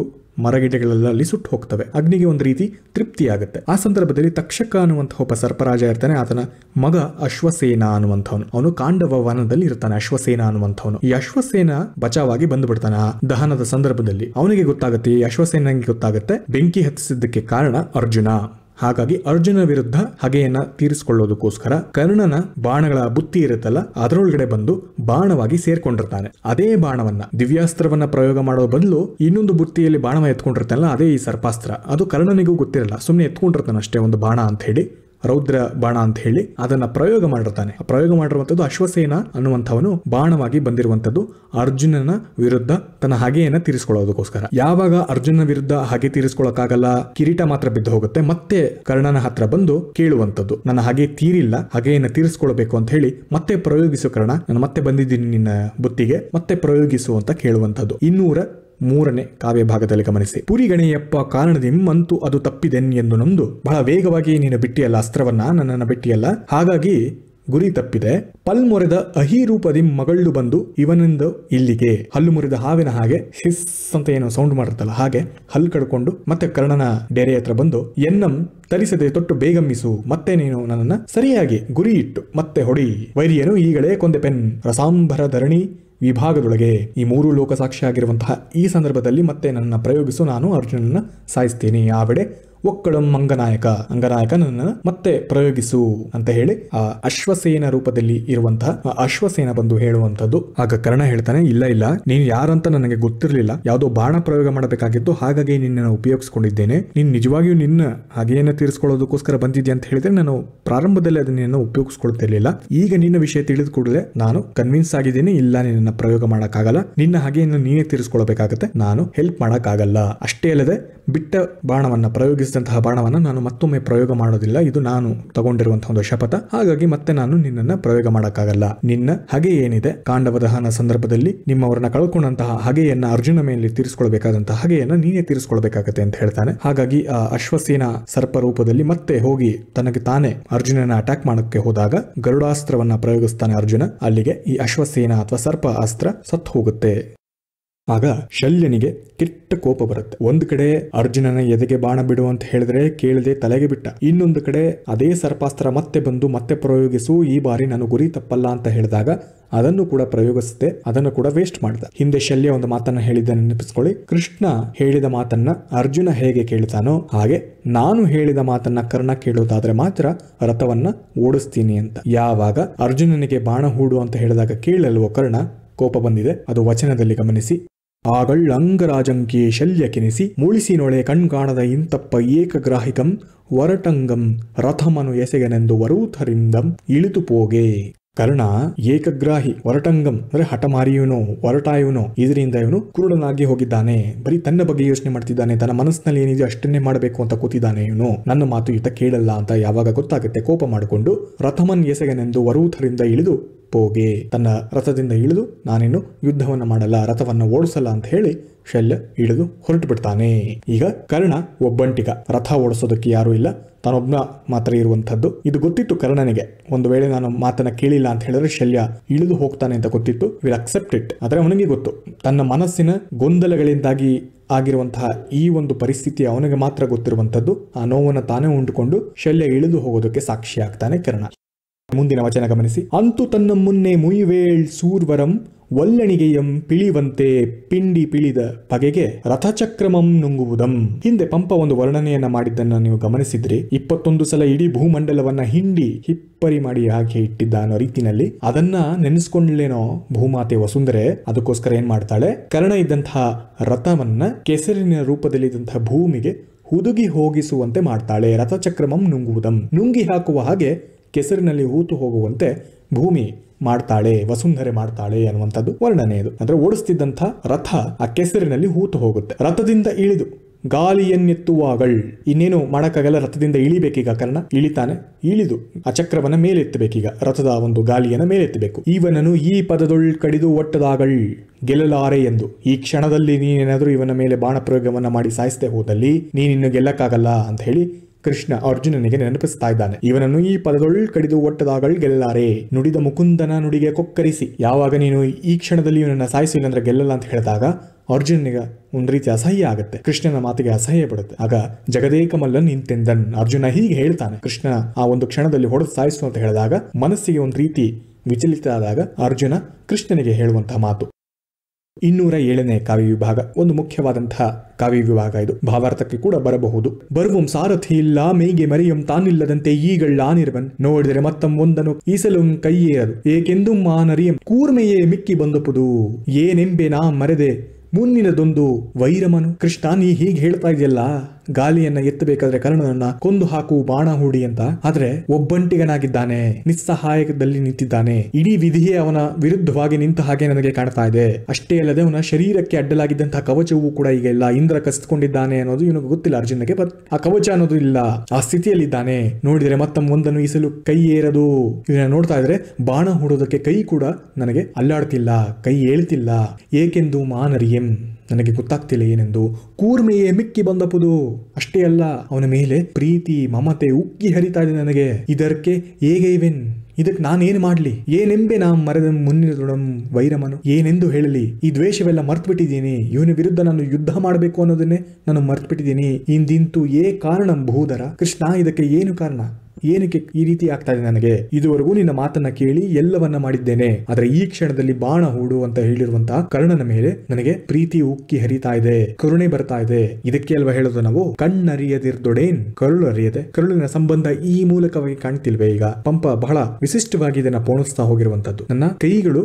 ಮರಗಿಡಗಳೆಲ್ಲ ಅಲ್ಲಿ ಸುಟ್ಟು ಹೋಗ್ತವೆ ಅಗ್ನಿಗೆ ಒಂದು ರೀತಿ ತೃಪ್ತಿ ಆಗುತ್ತೆ ಆ ಸಂದರ್ಭದಲ್ಲಿ ತಕ್ಷಕ ಅನ್ನುವಂತಹ ಒಬ್ಬ ಸರ್ಪರಾಜ ಇರ್ತಾನೆ ಆತನ ಮಗ ಅಶ್ವಸೇನ ಅನ್ನುವಂಥವನು ಅವನು ಕಾಂಡವ ವನದಲ್ಲಿ ಇರ್ತಾನೆ ಅಶ್ವಸೇನ ಅನ್ನುವಂಥವನು ಈ ಅಶ್ವಸೇನ ಬಚಾವಾಗಿ ಬಂದು ಆ ದಹನದ ಸಂದರ್ಭದಲ್ಲಿ ಅವನಿಗೆ ಗೊತ್ತಾಗುತ್ತೆ ಈ ಅಶ್ವಸೇನಿಗೆ ಗೊತ್ತಾಗುತ್ತೆ ಬೆಂಕಿ ಹತ್ತಿಸಿದ್ದಕ್ಕೆ ಕಾರಣ ಅರ್ಜುನ ಹಾಗಾಗಿ ಅರ್ಜುನ ವಿರುದ್ಧ ಹಗೆಯನ್ನ ತೀರಿಸಿಕೊಳ್ಳೋದಕ್ಕೋಸ್ಕರ ಕರ್ಣನ ಬಾಣಗಳ ಬುತ್ತಿ ಇರುತ್ತಲ್ಲ ಅದರೊಳಗಡೆ ಬಂದು ಬಾಣವಾಗಿ ಸೇರ್ಕೊಂಡಿರ್ತಾನೆ ಅದೇ ಬಾಣವನ್ನ ದಿವ್ಯಾಸ್ತ್ರವನ್ನ ಪ್ರಯೋಗ ಮಾಡೋ ಬದಲು ಇನ್ನೊಂದು ಬುತ್ತಿಯಲ್ಲಿ ಬಾಣವ ಎತ್ಕೊಂಡಿರ್ತಾನಲ್ಲ ಅದೇ ಈ ಸರ್ಪಾಸ್ತ್ರ ಅದು ಕರ್ಣನಿಗೂ ಗೊತ್ತಿರಲ್ಲ ಸುಮ್ಮನೆ ಎತ್ಕೊಂಡಿರ್ತಾನೆ ಅಷ್ಟೇ ಒಂದು ಬಾಣ ಅಂತ ಹೇಳಿ ರೌದ್ರ ಬಾಣ ಅಂತ ಹೇಳಿ ಅದನ್ನ ಪ್ರಯೋಗ ಮಾಡಿರ್ತಾನೆ ಪ್ರಯೋಗ ಮಾಡಿರುವಂತದ್ದು ಅಶ್ವಸೇನ ಅನ್ನುವಂಥವನು ಬಾಣವಾಗಿ ಬಂದಿರುವಂತದ್ದು ಅರ್ಜುನನ ವಿರುದ್ಧ ತನ್ನ ಹಾಗೆಯನ್ನ ತೀರಿಸಿಕೊಳ್ಳೋದಕ್ಕೋಸ್ಕರ ಯಾವಾಗ ಅರ್ಜುನನ ವಿರುದ್ಧ ಹಾಗೆ ತೀರಿಸ್ಕೊಳಕ್ಕಾಗಲ್ಲ ಕಿರೀಟ ಮಾತ್ರ ಬಿದ್ದು ಹೋಗುತ್ತೆ ಮತ್ತೆ ಕರ್ಣನ ಹತ್ರ ಬಂದು ಕೇಳುವಂತದ್ದು ನನ್ನ ಹಾಗೆ ತೀರಿಲ್ಲ ಹಾಗೆಯನ್ನ ತೀರಿಸಿಕೊಳ್ಬೇಕು ಅಂತ ಹೇಳಿ ಮತ್ತೆ ಪ್ರಯೋಗಿಸು ಕರ್ಣ ನಾನು ಮತ್ತೆ ಬಂದಿದ್ದೀನಿ ನಿನ್ನ ಬುತ್ತಿಗೆ ಮತ್ತೆ ಪ್ರಯೋಗಿಸು ಅಂತ ಕೇಳುವಂತದ್ದು ಇನ್ನೂರ ಮೂರನೇ ಕಾವ್ಯ ಭಾಗದಲ್ಲಿ ಗಮನಿಸಿ ಪುರಿ ಪುರಿಗಣೆಯಪ್ಪ ಅಂತೂ ಅದು ತಪ್ಪಿದೆನ್ ಎಂದು ನೊಂದು ಬಹಳ ವೇಗವಾಗಿ ನೀನು ಬಿಟ್ಟಿಯಲ್ಲ ಅಸ್ತ್ರವನ್ನ ನನ್ನನ್ನು ಬಿಟ್ಟಿಯಲ್ಲ ಹಾಗಾಗಿ ಗುರಿ ತಪ್ಪಿದೆ ಪಲ್ಮೊರೆದ ದಿಮ್ ಮಗಳು ಬಂದು ಇವನಿಂದ ಇಲ್ಲಿಗೆ ಹಲ್ಲು ಮುರಿದ ಹಾವಿನ ಹಾಗೆ ಹಿಸ್ ಅಂತ ಏನೋ ಸೌಂಡ್ ಮಾಡಿರ್ತಲ್ಲ ಹಾಗೆ ಹಲ್ಲು ಕಡ್ಕೊಂಡು ಮತ್ತೆ ಕರ್ಣನ ಡೇರೆ ಹತ್ರ ಬಂದು ಎನ್ನಂ ತರಿಸದೆ ತೊಟ್ಟು ಬೇಗಮ್ಮಿಸು ಮತ್ತೆ ನೀನು ನನ್ನನ್ನು ಸರಿಯಾಗಿ ಗುರಿ ಇಟ್ಟು ಮತ್ತೆ ಹೊಡಿ ವೈರಿಯನು ಈಗಳೇ ಕೊಂದೆ ಪೆನ್ ರಸಾಂಬರ ಧರಣಿ ವಿಭಾಗದೊಳಗೆ ಈ ಮೂರು ಲೋಕಸಾಕ್ಷಿಯಾಗಿರುವಂತಹ ಈ ಸಂದರ್ಭದಲ್ಲಿ ಮತ್ತೆ ನನ್ನ ಪ್ರಯೋಗಿಸು ನಾನು ಅರ್ಜುನನ್ನ ಸಾಯಿಸ್ತೀನಿ ಆ ವೇಳೆ ಒಕ್ಕಳಂ ಅಂಗನಾಯಕ ಅಂಗನಾಯಕನನ್ನ ಮತ್ತೆ ಪ್ರಯೋಗಿಸು ಅಂತ ಹೇಳಿ ಆ ಅಶ್ವಸೇನ ರೂಪದಲ್ಲಿ ಇರುವಂತಹ ಅಶ್ವಸೇನ ಬಂದು ಹೇಳುವಂತದ್ದು ಆಗ ಕರ್ಣ ಹೇಳ್ತಾನೆ ಇಲ್ಲ ಇಲ್ಲ ನೀನು ಯಾರಂತ ನನಗೆ ಗೊತ್ತಿರಲಿಲ್ಲ ಯಾವುದೋ ಬಾಣ ಪ್ರಯೋಗ ಮಾಡಬೇಕಾಗಿತ್ತು ಹಾಗಾಗಿ ನಿನ್ನ ಉಪಯೋಗಿಸ್ಕೊಂಡಿದ್ದೇನೆ ನೀನ್ ನಿಜವಾಗಿಯೂ ನಿನ್ನ ಹಾಗೆಯನ್ನ ತೀರಿಸಿಕೊಳ್ಳೋದಕ್ಕೋಸ್ಕರ ಬಂದಿದ್ದೆ ಅಂತ ಹೇಳಿದ್ರೆ ನಾನು ಪ್ರಾರಂಭದಲ್ಲಿ ಅದನ್ನ ಉಪಯೋಗಿಸ್ಕೊಳ್ತಿರ್ಲಿಲ್ಲ ಈಗ ನಿನ್ನ ವಿಷಯ ತಿಳಿದ ನಾನು ಕನ್ವಿನ್ಸ್ ಆಗಿದ್ದೇನೆ ಇಲ್ಲ ನಿನ್ನ ಪ್ರಯೋಗ ಮಾಡಕ್ಕಾಗಲ್ಲ ನಿನ್ನ ಹಾಗೆಯನ್ನು ನೀನೇ ತೀರಿಸಿಕೊಳ್ಳಬೇಕಾಗುತ್ತೆ ನಾನು ಹೆಲ್ಪ್ ಮಾಡಕ್ಕಾಗಲ್ಲ ಅಷ್ಟೇ ಅಲ್ಲದೆ ಬಿಟ್ಟ ಬಾಣವನ್ನ ಪ್ರಯೋಗಿಸಿ ಸಂಬಂಧಿಸಿದಂತಹ ಬಾಣವನ್ನು ನಾನು ಮತ್ತೊಮ್ಮೆ ಪ್ರಯೋಗ ಮಾಡೋದಿಲ್ಲ ಇದು ನಾನು ತಗೊಂಡಿರುವಂತಹ ಒಂದು ಶಪಥ ಹಾಗಾಗಿ ಮತ್ತೆ ನಾನು ನಿನ್ನನ್ನು ಪ್ರಯೋಗ ಮಾಡೋಕ್ಕಾಗಲ್ಲ ನಿನ್ನ ಹಗೆ ಏನಿದೆ ಕಾಂಡವದಹನ ಸಂದರ್ಭದಲ್ಲಿ ನಿಮ್ಮವರನ್ನ ಕಳ್ಕೊಂಡಂತಹ ಹಗೆಯನ್ನ ಅರ್ಜುನ ಮೇಲೆ ತೀರಿಸಿಕೊಳ್ಬೇಕಾದಂತಹ ಹಗೆಯನ್ನ ನೀನೇ ತೀರಿಸಿಕೊಳ್ಬೇಕಾಗತ್ತೆ ಅಂತ ಹೇಳ್ತಾನೆ ಹಾಗಾಗಿ ಆ ಅಶ್ವಸೇನ ಸರ್ಪ ರೂಪದಲ್ಲಿ ಮತ್ತೆ ಹೋಗಿ ತನಗೆ ತಾನೇ ಅರ್ಜುನನ ಅಟ್ಯಾಕ್ ಮಾಡಕ್ಕೆ ಹೋದಾಗ ಗರುಡಾಸ್ತ್ರವನ್ನ ಪ್ರಯೋಗಿಸ್ತಾನೆ ಅರ್ಜುನ ಅಲ್ಲಿಗೆ ಈ ಅಶ್ವಸೇನ ಅಥವಾ ಸರ್ಪ ಅಸ್ತ್ರ ಸತ್ತು ಹೋಗುತ್ತೆ ಆಗ ಶಲ್ಯನಿಗೆ ಕೆಟ್ಟ ಕೋಪ ಬರುತ್ತೆ ಒಂದು ಕಡೆ ಅರ್ಜುನನ ಎದೆಗೆ ಬಾಣ ಬಿಡು ಅಂತ ಹೇಳಿದ್ರೆ ಕೇಳದೆ ತಲೆಗೆ ಬಿಟ್ಟ ಇನ್ನೊಂದು ಕಡೆ ಅದೇ ಸರ್ಪಾಸ್ತ್ರ ಮತ್ತೆ ಬಂದು ಮತ್ತೆ ಪ್ರಯೋಗಿಸು ಈ ಬಾರಿ ನಾನು ಗುರಿ ತಪ್ಪಲ್ಲ ಅಂತ ಹೇಳಿದಾಗ ಅದನ್ನು ಕೂಡ ಪ್ರಯೋಗಿಸದೆ ಅದನ್ನು ಕೂಡ ವೇಸ್ಟ್ ಮಾಡಿದ ಹಿಂದೆ ಶಲ್ಯ ಒಂದು ಮಾತನ್ನ ಹೇಳಿದ ನೆನಪಿಸ್ಕೊಳ್ಳಿ ಕೃಷ್ಣ ಹೇಳಿದ ಮಾತನ್ನ ಅರ್ಜುನ ಹೇಗೆ ಕೇಳ್ತಾನೋ ಹಾಗೆ ನಾನು ಹೇಳಿದ ಮಾತನ್ನ ಕರ್ಣ ಕೇಳುವುದಾದ್ರೆ ಮಾತ್ರ ರಥವನ್ನ ಓಡಿಸ್ತೀನಿ ಅಂತ ಯಾವಾಗ ಅರ್ಜುನನಿಗೆ ಬಾಣ ಹೂಡು ಅಂತ ಹೇಳಿದಾಗ ಕೇಳಲು ಕರ್ಣ ಕೋಪ ಬಂದಿದೆ ಅದು ವಚನದಲ್ಲಿ ಗಮನಿಸಿ ಆಗಳ್ ಅಂಗರಾಜಂಗೆ ಶಲ್ಯಕೆನಿಸಿ ಮುಳಿಸಿನೊಳೆ ಕಣ್ಗಾಣದ ಇಂತಪ್ಪ ಏಕಗ್ರಾಹಿಕಂ ವರಟಂಗಂ ರಥಮನು ಎಸೆಗನೆಂದು ವರೂಥರಿಂದಂ ಇಳಿತು ಪೋಗೆ ಕರ್ಣ ಏಕಗ್ರಾಹಿ ವರಟಂಗಂ ಅಂದ್ರೆ ಹಠಮಾರಿಯುನೋ ವರಟಾಯುನೋ ಇದರಿಂದ ಇವನು ಕುರುಡನಾಗಿ ಹೋಗಿದ್ದಾನೆ ಬರೀ ತನ್ನ ಬಗ್ಗೆ ಯೋಚನೆ ಮಾಡ್ತಿದ್ದಾನೆ ತನ್ನ ಮನಸ್ಸಿನಲ್ಲಿ ಏನಿದೆ ಅಷ್ಟನ್ನೇ ಮಾಡಬೇಕು ಅಂತ ಕೂತಿದ್ದಾನೆ ಇವನು ನನ್ನ ಮಾತು ಈತ ಕೇಳಲ್ಲ ಅಂತ ಯಾವಾಗ ಗೊತ್ತಾಗುತ್ತೆ ಕೋಪ ಮಾಡಿಕೊಂಡು ರಥಮನ್ ಎಸೆಗನೆಂದು ವರೂಥರಿಂದ ಇಳಿದು ಪೋಗೆ ತನ್ನ ರಥದಿಂದ ಇಳಿದು ನಾನೇನು ಯುದ್ಧವನ್ನು ಮಾಡಲ್ಲ ರಥವನ್ನು ಓಡಿಸಲ್ಲ ಅಂತ ಹೇಳಿ ಶಲ್ಯ ಇಳಿದು ಹೊರಟು ಬಿಡ್ತಾನೆ ಈಗ ಕರ್ಣ ಒಬ್ಬಂಟಿಗ ರಥ ಓಡಿಸೋದಕ್ಕೆ ಯಾರೂ ಇಲ್ಲ ತಾನೊಬ್ನ ಮಾತ್ರ ಇರುವಂಥದ್ದು ಇದು ಗೊತ್ತಿತ್ತು ಕರ್ಣನಿಗೆ ಒಂದು ವೇಳೆ ನಾನು ಮಾತನ್ನ ಕೇಳಿಲ್ಲ ಅಂತ ಹೇಳಿದ್ರೆ ಶಲ್ಯ ಇಳಿದು ಹೋಗ್ತಾನೆ ಅಂತ ಗೊತ್ತಿತ್ತು ವಿಲ್ ಅಕ್ಸೆಪ್ಟ್ ಇಟ್ ಆದರೆ ಅವನಿಗೆ ಗೊತ್ತು ತನ್ನ ಮನಸ್ಸಿನ ಗೊಂದಲಗಳಿಂದಾಗಿ ಆಗಿರುವಂತಹ ಈ ಒಂದು ಪರಿಸ್ಥಿತಿ ಅವನಿಗೆ ಮಾತ್ರ ಗೊತ್ತಿರುವಂಥದ್ದು ಆ ನೋವನ್ನು ತಾನೇ ಉಂಡುಕೊಂಡು ಶಲ್ಯ ಇಳಿದು ಹೋಗೋದಕ್ಕೆ ಸಾಕ್ಷಿ ಆಗ್ತಾನೆ ಕರ್ಣ ಮುಂದಿನ ವಚನ ಗಮನಿಸಿ ಅಂತು ತನ್ನ ಮುನ್ನೆ ಮುಯಿವೇಳ್ ಸೂರ್ವರಂ ಒಲ್ಲಣಿಗೆಯಂ ಪಿಳಿವಂತೆ ಪಿಂಡಿ ಪಿಳಿದ ಬಗೆಗೆ ರಥಚಕ್ರಮಂ ನುಂಗುವುದಂ ಹಿಂದೆ ಪಂಪ ಒಂದು ವರ್ಣನೆಯನ್ನ ಮಾಡಿದ್ದನ್ನ ನೀವು ಗಮನಿಸಿದ್ರಿ ಇಪ್ಪತ್ತೊಂದು ಸಲ ಇಡೀ ಭೂಮಂಡಲವನ್ನ ಹಿಂಡಿ ಹಿಪ್ಪರಿ ಮಾಡಿ ಹಾಕಿ ಇಟ್ಟಿದ್ದ ಅನ್ನೋ ರೀತಿನಲ್ಲಿ ಅದನ್ನ ನೆನೆಸ್ಕೊಂಡ್ಲೇನೋ ಭೂಮಾತೆ ವಸುಂಧರೆ ಅದಕ್ಕೋಸ್ಕರ ಏನ್ ಮಾಡ್ತಾಳೆ ಕರ್ಣ ಇದ್ದಂತಹ ರಥವನ್ನ ಕೆಸರಿನ ರೂಪದಲ್ಲಿ ಇದ್ದಂತಹ ಭೂಮಿಗೆ ಹುದುಗಿ ಹೋಗಿಸುವಂತೆ ಮಾಡ್ತಾಳೆ ರಥಚಕ್ರಮಂ ನುಂಗುವುದಂ ನುಂಗಿ ಹಾಕುವ ಹಾಗೆ ಕೆಸರಿನಲ್ಲಿ ಹೂತು ಹೋಗುವಂತೆ ಭೂಮಿ ಮಾಡ್ತಾಳೆ ವಸುಂಧರೆ ಮಾಡ್ತಾಳೆ ಅನ್ನುವಂಥದ್ದು ವರ್ಣನೆ ಇದು ಅಂದರೆ ಓಡಿಸ್ತಿದ್ದಂಥ ರಥ ಆ ಕೆಸರಿನಲ್ಲಿ ಹೂತು ಹೋಗುತ್ತೆ ರಥದಿಂದ ಇಳಿದು ಗಾಲಿಯನ್ನೆತ್ತುವಾಗಳ್ ಇನ್ನೇನು ಮಾಡಕ್ಕಾಗಲ್ಲ ರಥದಿಂದ ಇಳಿಬೇಕೀಗ ಕಾರಣ ಇಳಿತಾನೆ ಇಳಿದು ಆ ಚಕ್ರವನ್ನ ಮೇಲೆತ್ತಬೇಕೀಗ ರಥದ ಒಂದು ಗಾಲಿಯನ್ನು ಮೇಲೆತ್ತಬೇಕು ಇವನನ್ನು ಈ ಪದದೊಳ್ ಕಡಿದು ಒಟ್ಟದಾಗಳ್ ಗೆಲ್ಲಲಾರೆ ಎಂದು ಈ ಕ್ಷಣದಲ್ಲಿ ನೀನೇನಾದರೂ ಇವನ ಮೇಲೆ ಬಾಣ ಪ್ರಯೋಗವನ್ನ ಮಾಡಿ ಸಾಯಿಸದೆ ಹೋದಲ್ಲಿ ನೀನಿನ್ನು ಗೆಲ್ಲಕ್ಕಾಗಲ್ಲ ಅಂತ ಹೇಳಿ ಕೃಷ್ಣ ಅರ್ಜುನನಿಗೆ ನೆನಪಿಸ್ತಾ ಇದ್ದಾನೆ ಇವನನ್ನು ಈ ಪದದೊಳ್ ಕಡಿದು ಒಟ್ಟದಾಗಳ್ ಗೆಲ್ಲಾರೆ ನುಡಿದ ಮುಕುಂದನ ನುಡಿಗೆ ಕೊಕ್ಕರಿಸಿ ಯಾವಾಗ ನೀನು ಈ ಕ್ಷಣದಲ್ಲಿ ಇವನನ್ನ ಸಾಯಿಸಿಲ್ಲ ಅಂದ್ರೆ ಗೆಲ್ಲಲ್ಲ ಅಂತ ಹೇಳಿದಾಗ ಅರ್ಜುನನಿಗೆ ಒಂದು ರೀತಿ ಅಸಹ್ಯ ಆಗುತ್ತೆ ಕೃಷ್ಣನ ಮಾತಿಗೆ ಅಸಹ್ಯ ಪಡುತ್ತೆ ಆಗ ಜಗದೇಕ ಮಲ್ಲನ್ ನಿಂತೆಂದನ್ ಅರ್ಜುನ ಹೀಗೆ ಹೇಳ್ತಾನೆ ಕೃಷ್ಣ ಆ ಒಂದು ಕ್ಷಣದಲ್ಲಿ ಹೊಡೆದು ಸಾಯಿಸು ಅಂತ ಹೇಳಿದಾಗ ಮನಸ್ಸಿಗೆ ಒಂದು ರೀತಿ ವಿಚಲಿತ ಆದಾಗ ಅರ್ಜುನ ಕೃಷ್ಣನಿಗೆ ಹೇಳುವಂತಹ ಮಾತು ಇನ್ನೂರ ಏಳನೇ ಕಾವ್ಯ ವಿಭಾಗ ಒಂದು ಮುಖ್ಯವಾದಂತಹ ಕಾವ್ಯ ವಿಭಾಗ ಇದು ಭಾವಾರ್ಥಕ್ಕೆ ಕೂಡ ಬರಬಹುದು ಬರುವಂ ಸಾರಥಿ ಇಲ್ಲ ಮೈಗೆ ಮರಿಯಂ ತಾನಿಲ್ಲದಂತೆ ಈಗಳಾನಿರುವನ್ ನೋಡಿದರೆ ಮತ್ತಂ ಒಂದನು ಈಸಲುಂ ಕೈಯೇರದು ಏಕೆಂದು ಮಾನರಿಯಂ ಕೂರ್ಮೆಯೇ ಮಿಕ್ಕಿ ಬಂದಪುದು ಏನೆಂಬೆ ನಾ ಮರೆದೆ ಮುಂದಿನದೊಂದು ವೈರಮನು ಕೃಷ್ಣ ನೀ ಹೀಗೆ ಹೇಳ್ತಾ ಇದೆಯಲ್ಲ ಗಾಲಿಯನ್ನ ಎತ್ತಬೇಕಾದ್ರೆ ಕರ್ಣನನ್ನ ಕೊಂದು ಹಾಕು ಬಾಣ ಹೂಡಿ ಅಂತ ಆದ್ರೆ ಒಬ್ಬಂಟಿಗನಾಗಿದ್ದಾನೆ ನಿಸ್ಸಹಾಯಕದಲ್ಲಿ ನಿಂತಿದ್ದಾನೆ ಇಡೀ ವಿಧಿಯೇ ಅವನ ವಿರುದ್ಧವಾಗಿ ನಿಂತ ಹಾಗೆ ನನಗೆ ಕಾಣ್ತಾ ಇದೆ ಅಷ್ಟೇ ಅಲ್ಲದೆ ಅವನ ಶರೀರಕ್ಕೆ ಅಡ್ಡಲಾಗಿದ್ದಂತಹ ಕವಚವು ಕೂಡ ಈಗ ಇಲ್ಲ ಇಂದ್ರ ಕಸಿದುಕೊಂಡಿದ್ದಾನೆ ಅನ್ನೋದು ಇವನಿಗೆ ಗೊತ್ತಿಲ್ಲ ಅರ್ಜುನಗೆ ಬಟ್ ಆ ಕವಚ ಅನ್ನೋದು ಇಲ್ಲ ಆ ಸ್ಥಿತಿಯಲ್ಲಿದ್ದಾನೆ ನೋಡಿದ್ರೆ ಮತ್ತೊಮ್ಮೆ ಒಂದನ್ನು ಈಸಲು ಕೈ ಏರದು ಇದನ್ನ ನೋಡ್ತಾ ಇದ್ರೆ ಬಾಣ ಹೂಡೋದಕ್ಕೆ ಕೈ ಕೂಡ ನನಗೆ ಅಲ್ಲಾಡ್ತಿಲ್ಲ ಕೈ ಏಳ್ತಿಲ್ಲ ಏಕೆಂದು ಮಾನರಿಯಂ ನನಗೆ ಗೊತ್ತಾಗ್ತಿಲ್ಲ ಏನೆಂದು ಕೂರ್ಮೆಯೇ ಮಿಕ್ಕಿ ಬಂದಪುದು ಅಷ್ಟೇ ಅಲ್ಲ ಅವನ ಮೇಲೆ ಪ್ರೀತಿ ಮಮತೆ ಉಕ್ಕಿ ಹರಿತಾ ಇದೆ ನನಗೆ ಇದಕ್ಕೆ ಹೇಗೆ ಇವೆನ್ ಇದಕ್ಕೆ ನಾನೇನು ಮಾಡಲಿ ಏನೆಂಬೆ ನಾ ಮರದ ಮುನ್ನಿನ ವೈರಮನು ಏನೆಂದು ಹೇಳಲಿ ಈ ದ್ವೇಷವೆಲ್ಲ ಮರ್ತುಬಿಟ್ಟಿದ್ದೀನಿ ಇವನ ವಿರುದ್ಧ ನಾನು ಯುದ್ಧ ಮಾಡಬೇಕು ಅನ್ನೋದನ್ನೇ ನಾನು ಬಿಟ್ಟಿದ್ದೀನಿ ಇಂದಿಂತು ಏ ಕಾರಣ ಭೂದರ ಕೃಷ್ಣ ಇದಕ್ಕೆ ಏನು ಕಾರಣ ಏನಕ್ಕೆ ಈ ರೀತಿ ಆಗ್ತಾ ಇದೆ ನನಗೆ ಇದುವರೆಗೂ ನಿನ್ನ ಮಾತನ್ನ ಕೇಳಿ ಎಲ್ಲವನ್ನ ಮಾಡಿದ್ದೇನೆ ಆದ್ರೆ ಈ ಕ್ಷಣದಲ್ಲಿ ಬಾಣ ಹೂಡು ಅಂತ ಹೇಳಿರುವಂತಹ ಕರ್ಣನ ಮೇಲೆ ನನಗೆ ಪ್ರೀತಿ ಉಕ್ಕಿ ಹರಿತಾ ಇದೆ ಕರುಣೆ ಬರ್ತಾ ಇದೆ ಇದಕ್ಕೆ ಅಲ್ವಾ ಹೇಳೋದು ನಾವು ಕಣ್ಣರಿಯದಿರ್ದೊಡೇನ್ ಕರುಳು ಅರಿಯದೆ ಕರುಳಿನ ಸಂಬಂಧ ಈ ಮೂಲಕವಾಗಿ ಕಾಣ್ತಿಲ್ವೇ ಈಗ ಪಂಪ ಬಹಳ ವಿಶಿಷ್ಟವಾಗಿ ಇದನ್ನ ಪೋಣಿಸ್ತಾ ಹೋಗಿರುವಂತದ್ದು ನನ್ನ ಕೈಗಳು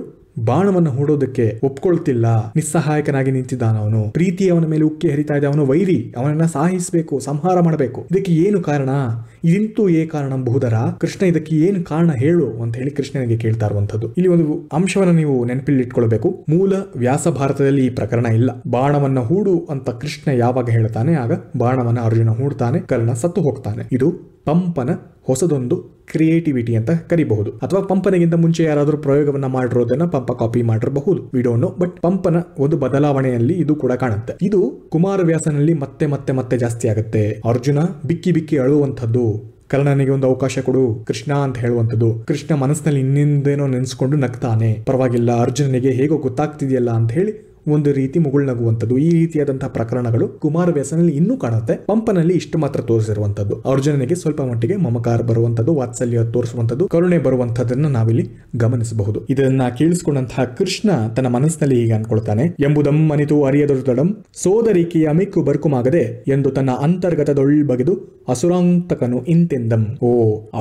ಬಾಣವನ್ನ ಹೂಡೋದಕ್ಕೆ ಒಪ್ಕೊಳ್ತಿಲ್ಲ ನಿಸ್ಸಹಾಯಕನಾಗಿ ನಿಂತಿದ್ದಾನ ಅವನು ಪ್ರೀತಿ ಅವನ ಮೇಲೆ ಉಕ್ಕಿ ಹರಿತಾ ಇದೆ ಅವನು ವೈರಿ ಅವನನ್ನ ಸಾಹಿಸಬೇಕು ಸಂಹಾರ ಮಾಡಬೇಕು ಇದಕ್ಕೆ ಏನು ಕಾರಣ ಇದಂತೂ ಏ ಕಾರಣ ಬಹುದರ ಕೃಷ್ಣ ಇದಕ್ಕೆ ಏನು ಕಾರಣ ಹೇಳು ಅಂತ ಹೇಳಿ ಕೃಷ್ಣನಿಗೆ ಕೇಳ್ತಾ ಇರುವಂತದ್ದು ಇಲ್ಲಿ ಒಂದು ಅಂಶವನ್ನು ನೀವು ನೆನಪಿಲ್ಲಿ ಇಟ್ಕೊಳ್ಬೇಕು ಮೂಲ ವ್ಯಾಸ ಭಾರತದಲ್ಲಿ ಈ ಪ್ರಕರಣ ಇಲ್ಲ ಬಾಣವನ್ನ ಹೂಡು ಅಂತ ಕೃಷ್ಣ ಯಾವಾಗ ಹೇಳ್ತಾನೆ ಆಗ ಬಾಣವನ್ನ ಅರ್ಜುನ ಹೂಡ್ತಾನೆ ಕರ್ಣ ಸತ್ತು ಹೋಗ್ತಾನೆ ಇದು ಪಂಪನ ಹೊಸದೊಂದು ಕ್ರಿಯೇಟಿವಿಟಿ ಅಂತ ಕರಿಬಹುದು ಅಥವಾ ಪಂಪನಿಗಿಂತ ಮುಂಚೆ ಯಾರಾದರೂ ಪ್ರಯೋಗವನ್ನ ಮಾಡಿರೋದನ್ನ ಪಂಪ ಕಾಪಿ ಮಾಡಿರಬಹುದು ವಿಡೋನು ಬಟ್ ಪಂಪನ ಒಂದು ಬದಲಾವಣೆಯಲ್ಲಿ ಇದು ಕೂಡ ಕಾಣುತ್ತೆ ಇದು ಕುಮಾರ ವ್ಯಾಸನಲ್ಲಿ ಮತ್ತೆ ಮತ್ತೆ ಮತ್ತೆ ಜಾಸ್ತಿ ಆಗುತ್ತೆ ಅರ್ಜುನ ಬಿಕ್ಕಿ ಬಿಕ್ಕಿ ಅಳುವಂಥದ್ದು ಕರ್ಣನಿಗೆ ಒಂದು ಅವಕಾಶ ಕೊಡು ಕೃಷ್ಣ ಅಂತ ಹೇಳುವಂಥದ್ದು ಕೃಷ್ಣ ಮನಸ್ಸಿನಲ್ಲಿ ಇನ್ನಿಂದೇನೋ ನೆನೆಸ್ಕೊಂಡು ನಗ್ತಾನೆ ಪರವಾಗಿಲ್ಲ ಅರ್ಜುನನಿಗೆ ಹೇಗೋ ಗೊತ್ತಾಗ್ತಿದೆಯಲ್ಲ ಅಂತ ಹೇಳಿ ಒಂದು ರೀತಿ ಮುಗುಳ್ನಗುವಂಥದ್ದು ಈ ರೀತಿಯಾದಂತಹ ಪ್ರಕರಣಗಳು ಕುಮಾರ ವ್ಯಾಸನಲ್ಲಿ ಇನ್ನೂ ಕಾಣುತ್ತೆ ಪಂಪನಲ್ಲಿ ಇಷ್ಟು ಮಾತ್ರ ತೋರಿಸಿರುವಂತದ್ದು ಅರ್ಜುನನಿಗೆ ಸ್ವಲ್ಪ ಮಟ್ಟಿಗೆ ಮಮಕಾರ ಬರುವಂತದ್ದು ವಾತ್ಸಲ್ಯ ತೋರಿಸುವಂತದ್ದು ಕರುಣೆ ಬರುವಂತದನ್ನ ನಾವಿಲ್ಲಿ ಗಮನಿಸಬಹುದು ಇದನ್ನ ಕೇಳಿಸಿಕೊಂಡಂತಹ ಕೃಷ್ಣ ತನ್ನ ಮನಸ್ಸಿನಲ್ಲಿ ಹೀಗೆ ಅನ್ಕೊಳ್ತಾನೆ ಎಂಬುದಂ ಮನಿತು ಅರಿಯದೊಡಂ ಸೋದರಿಕೆಯ ಮಿಕ್ಕು ಬರ್ಕುಮಾಗದೆ ಎಂದು ತನ್ನ ಅಂತರ್ಗತ ಬಗೆದು ಅಸುರಾಂತಕನು ಇಂತೆಂದಂ ಓ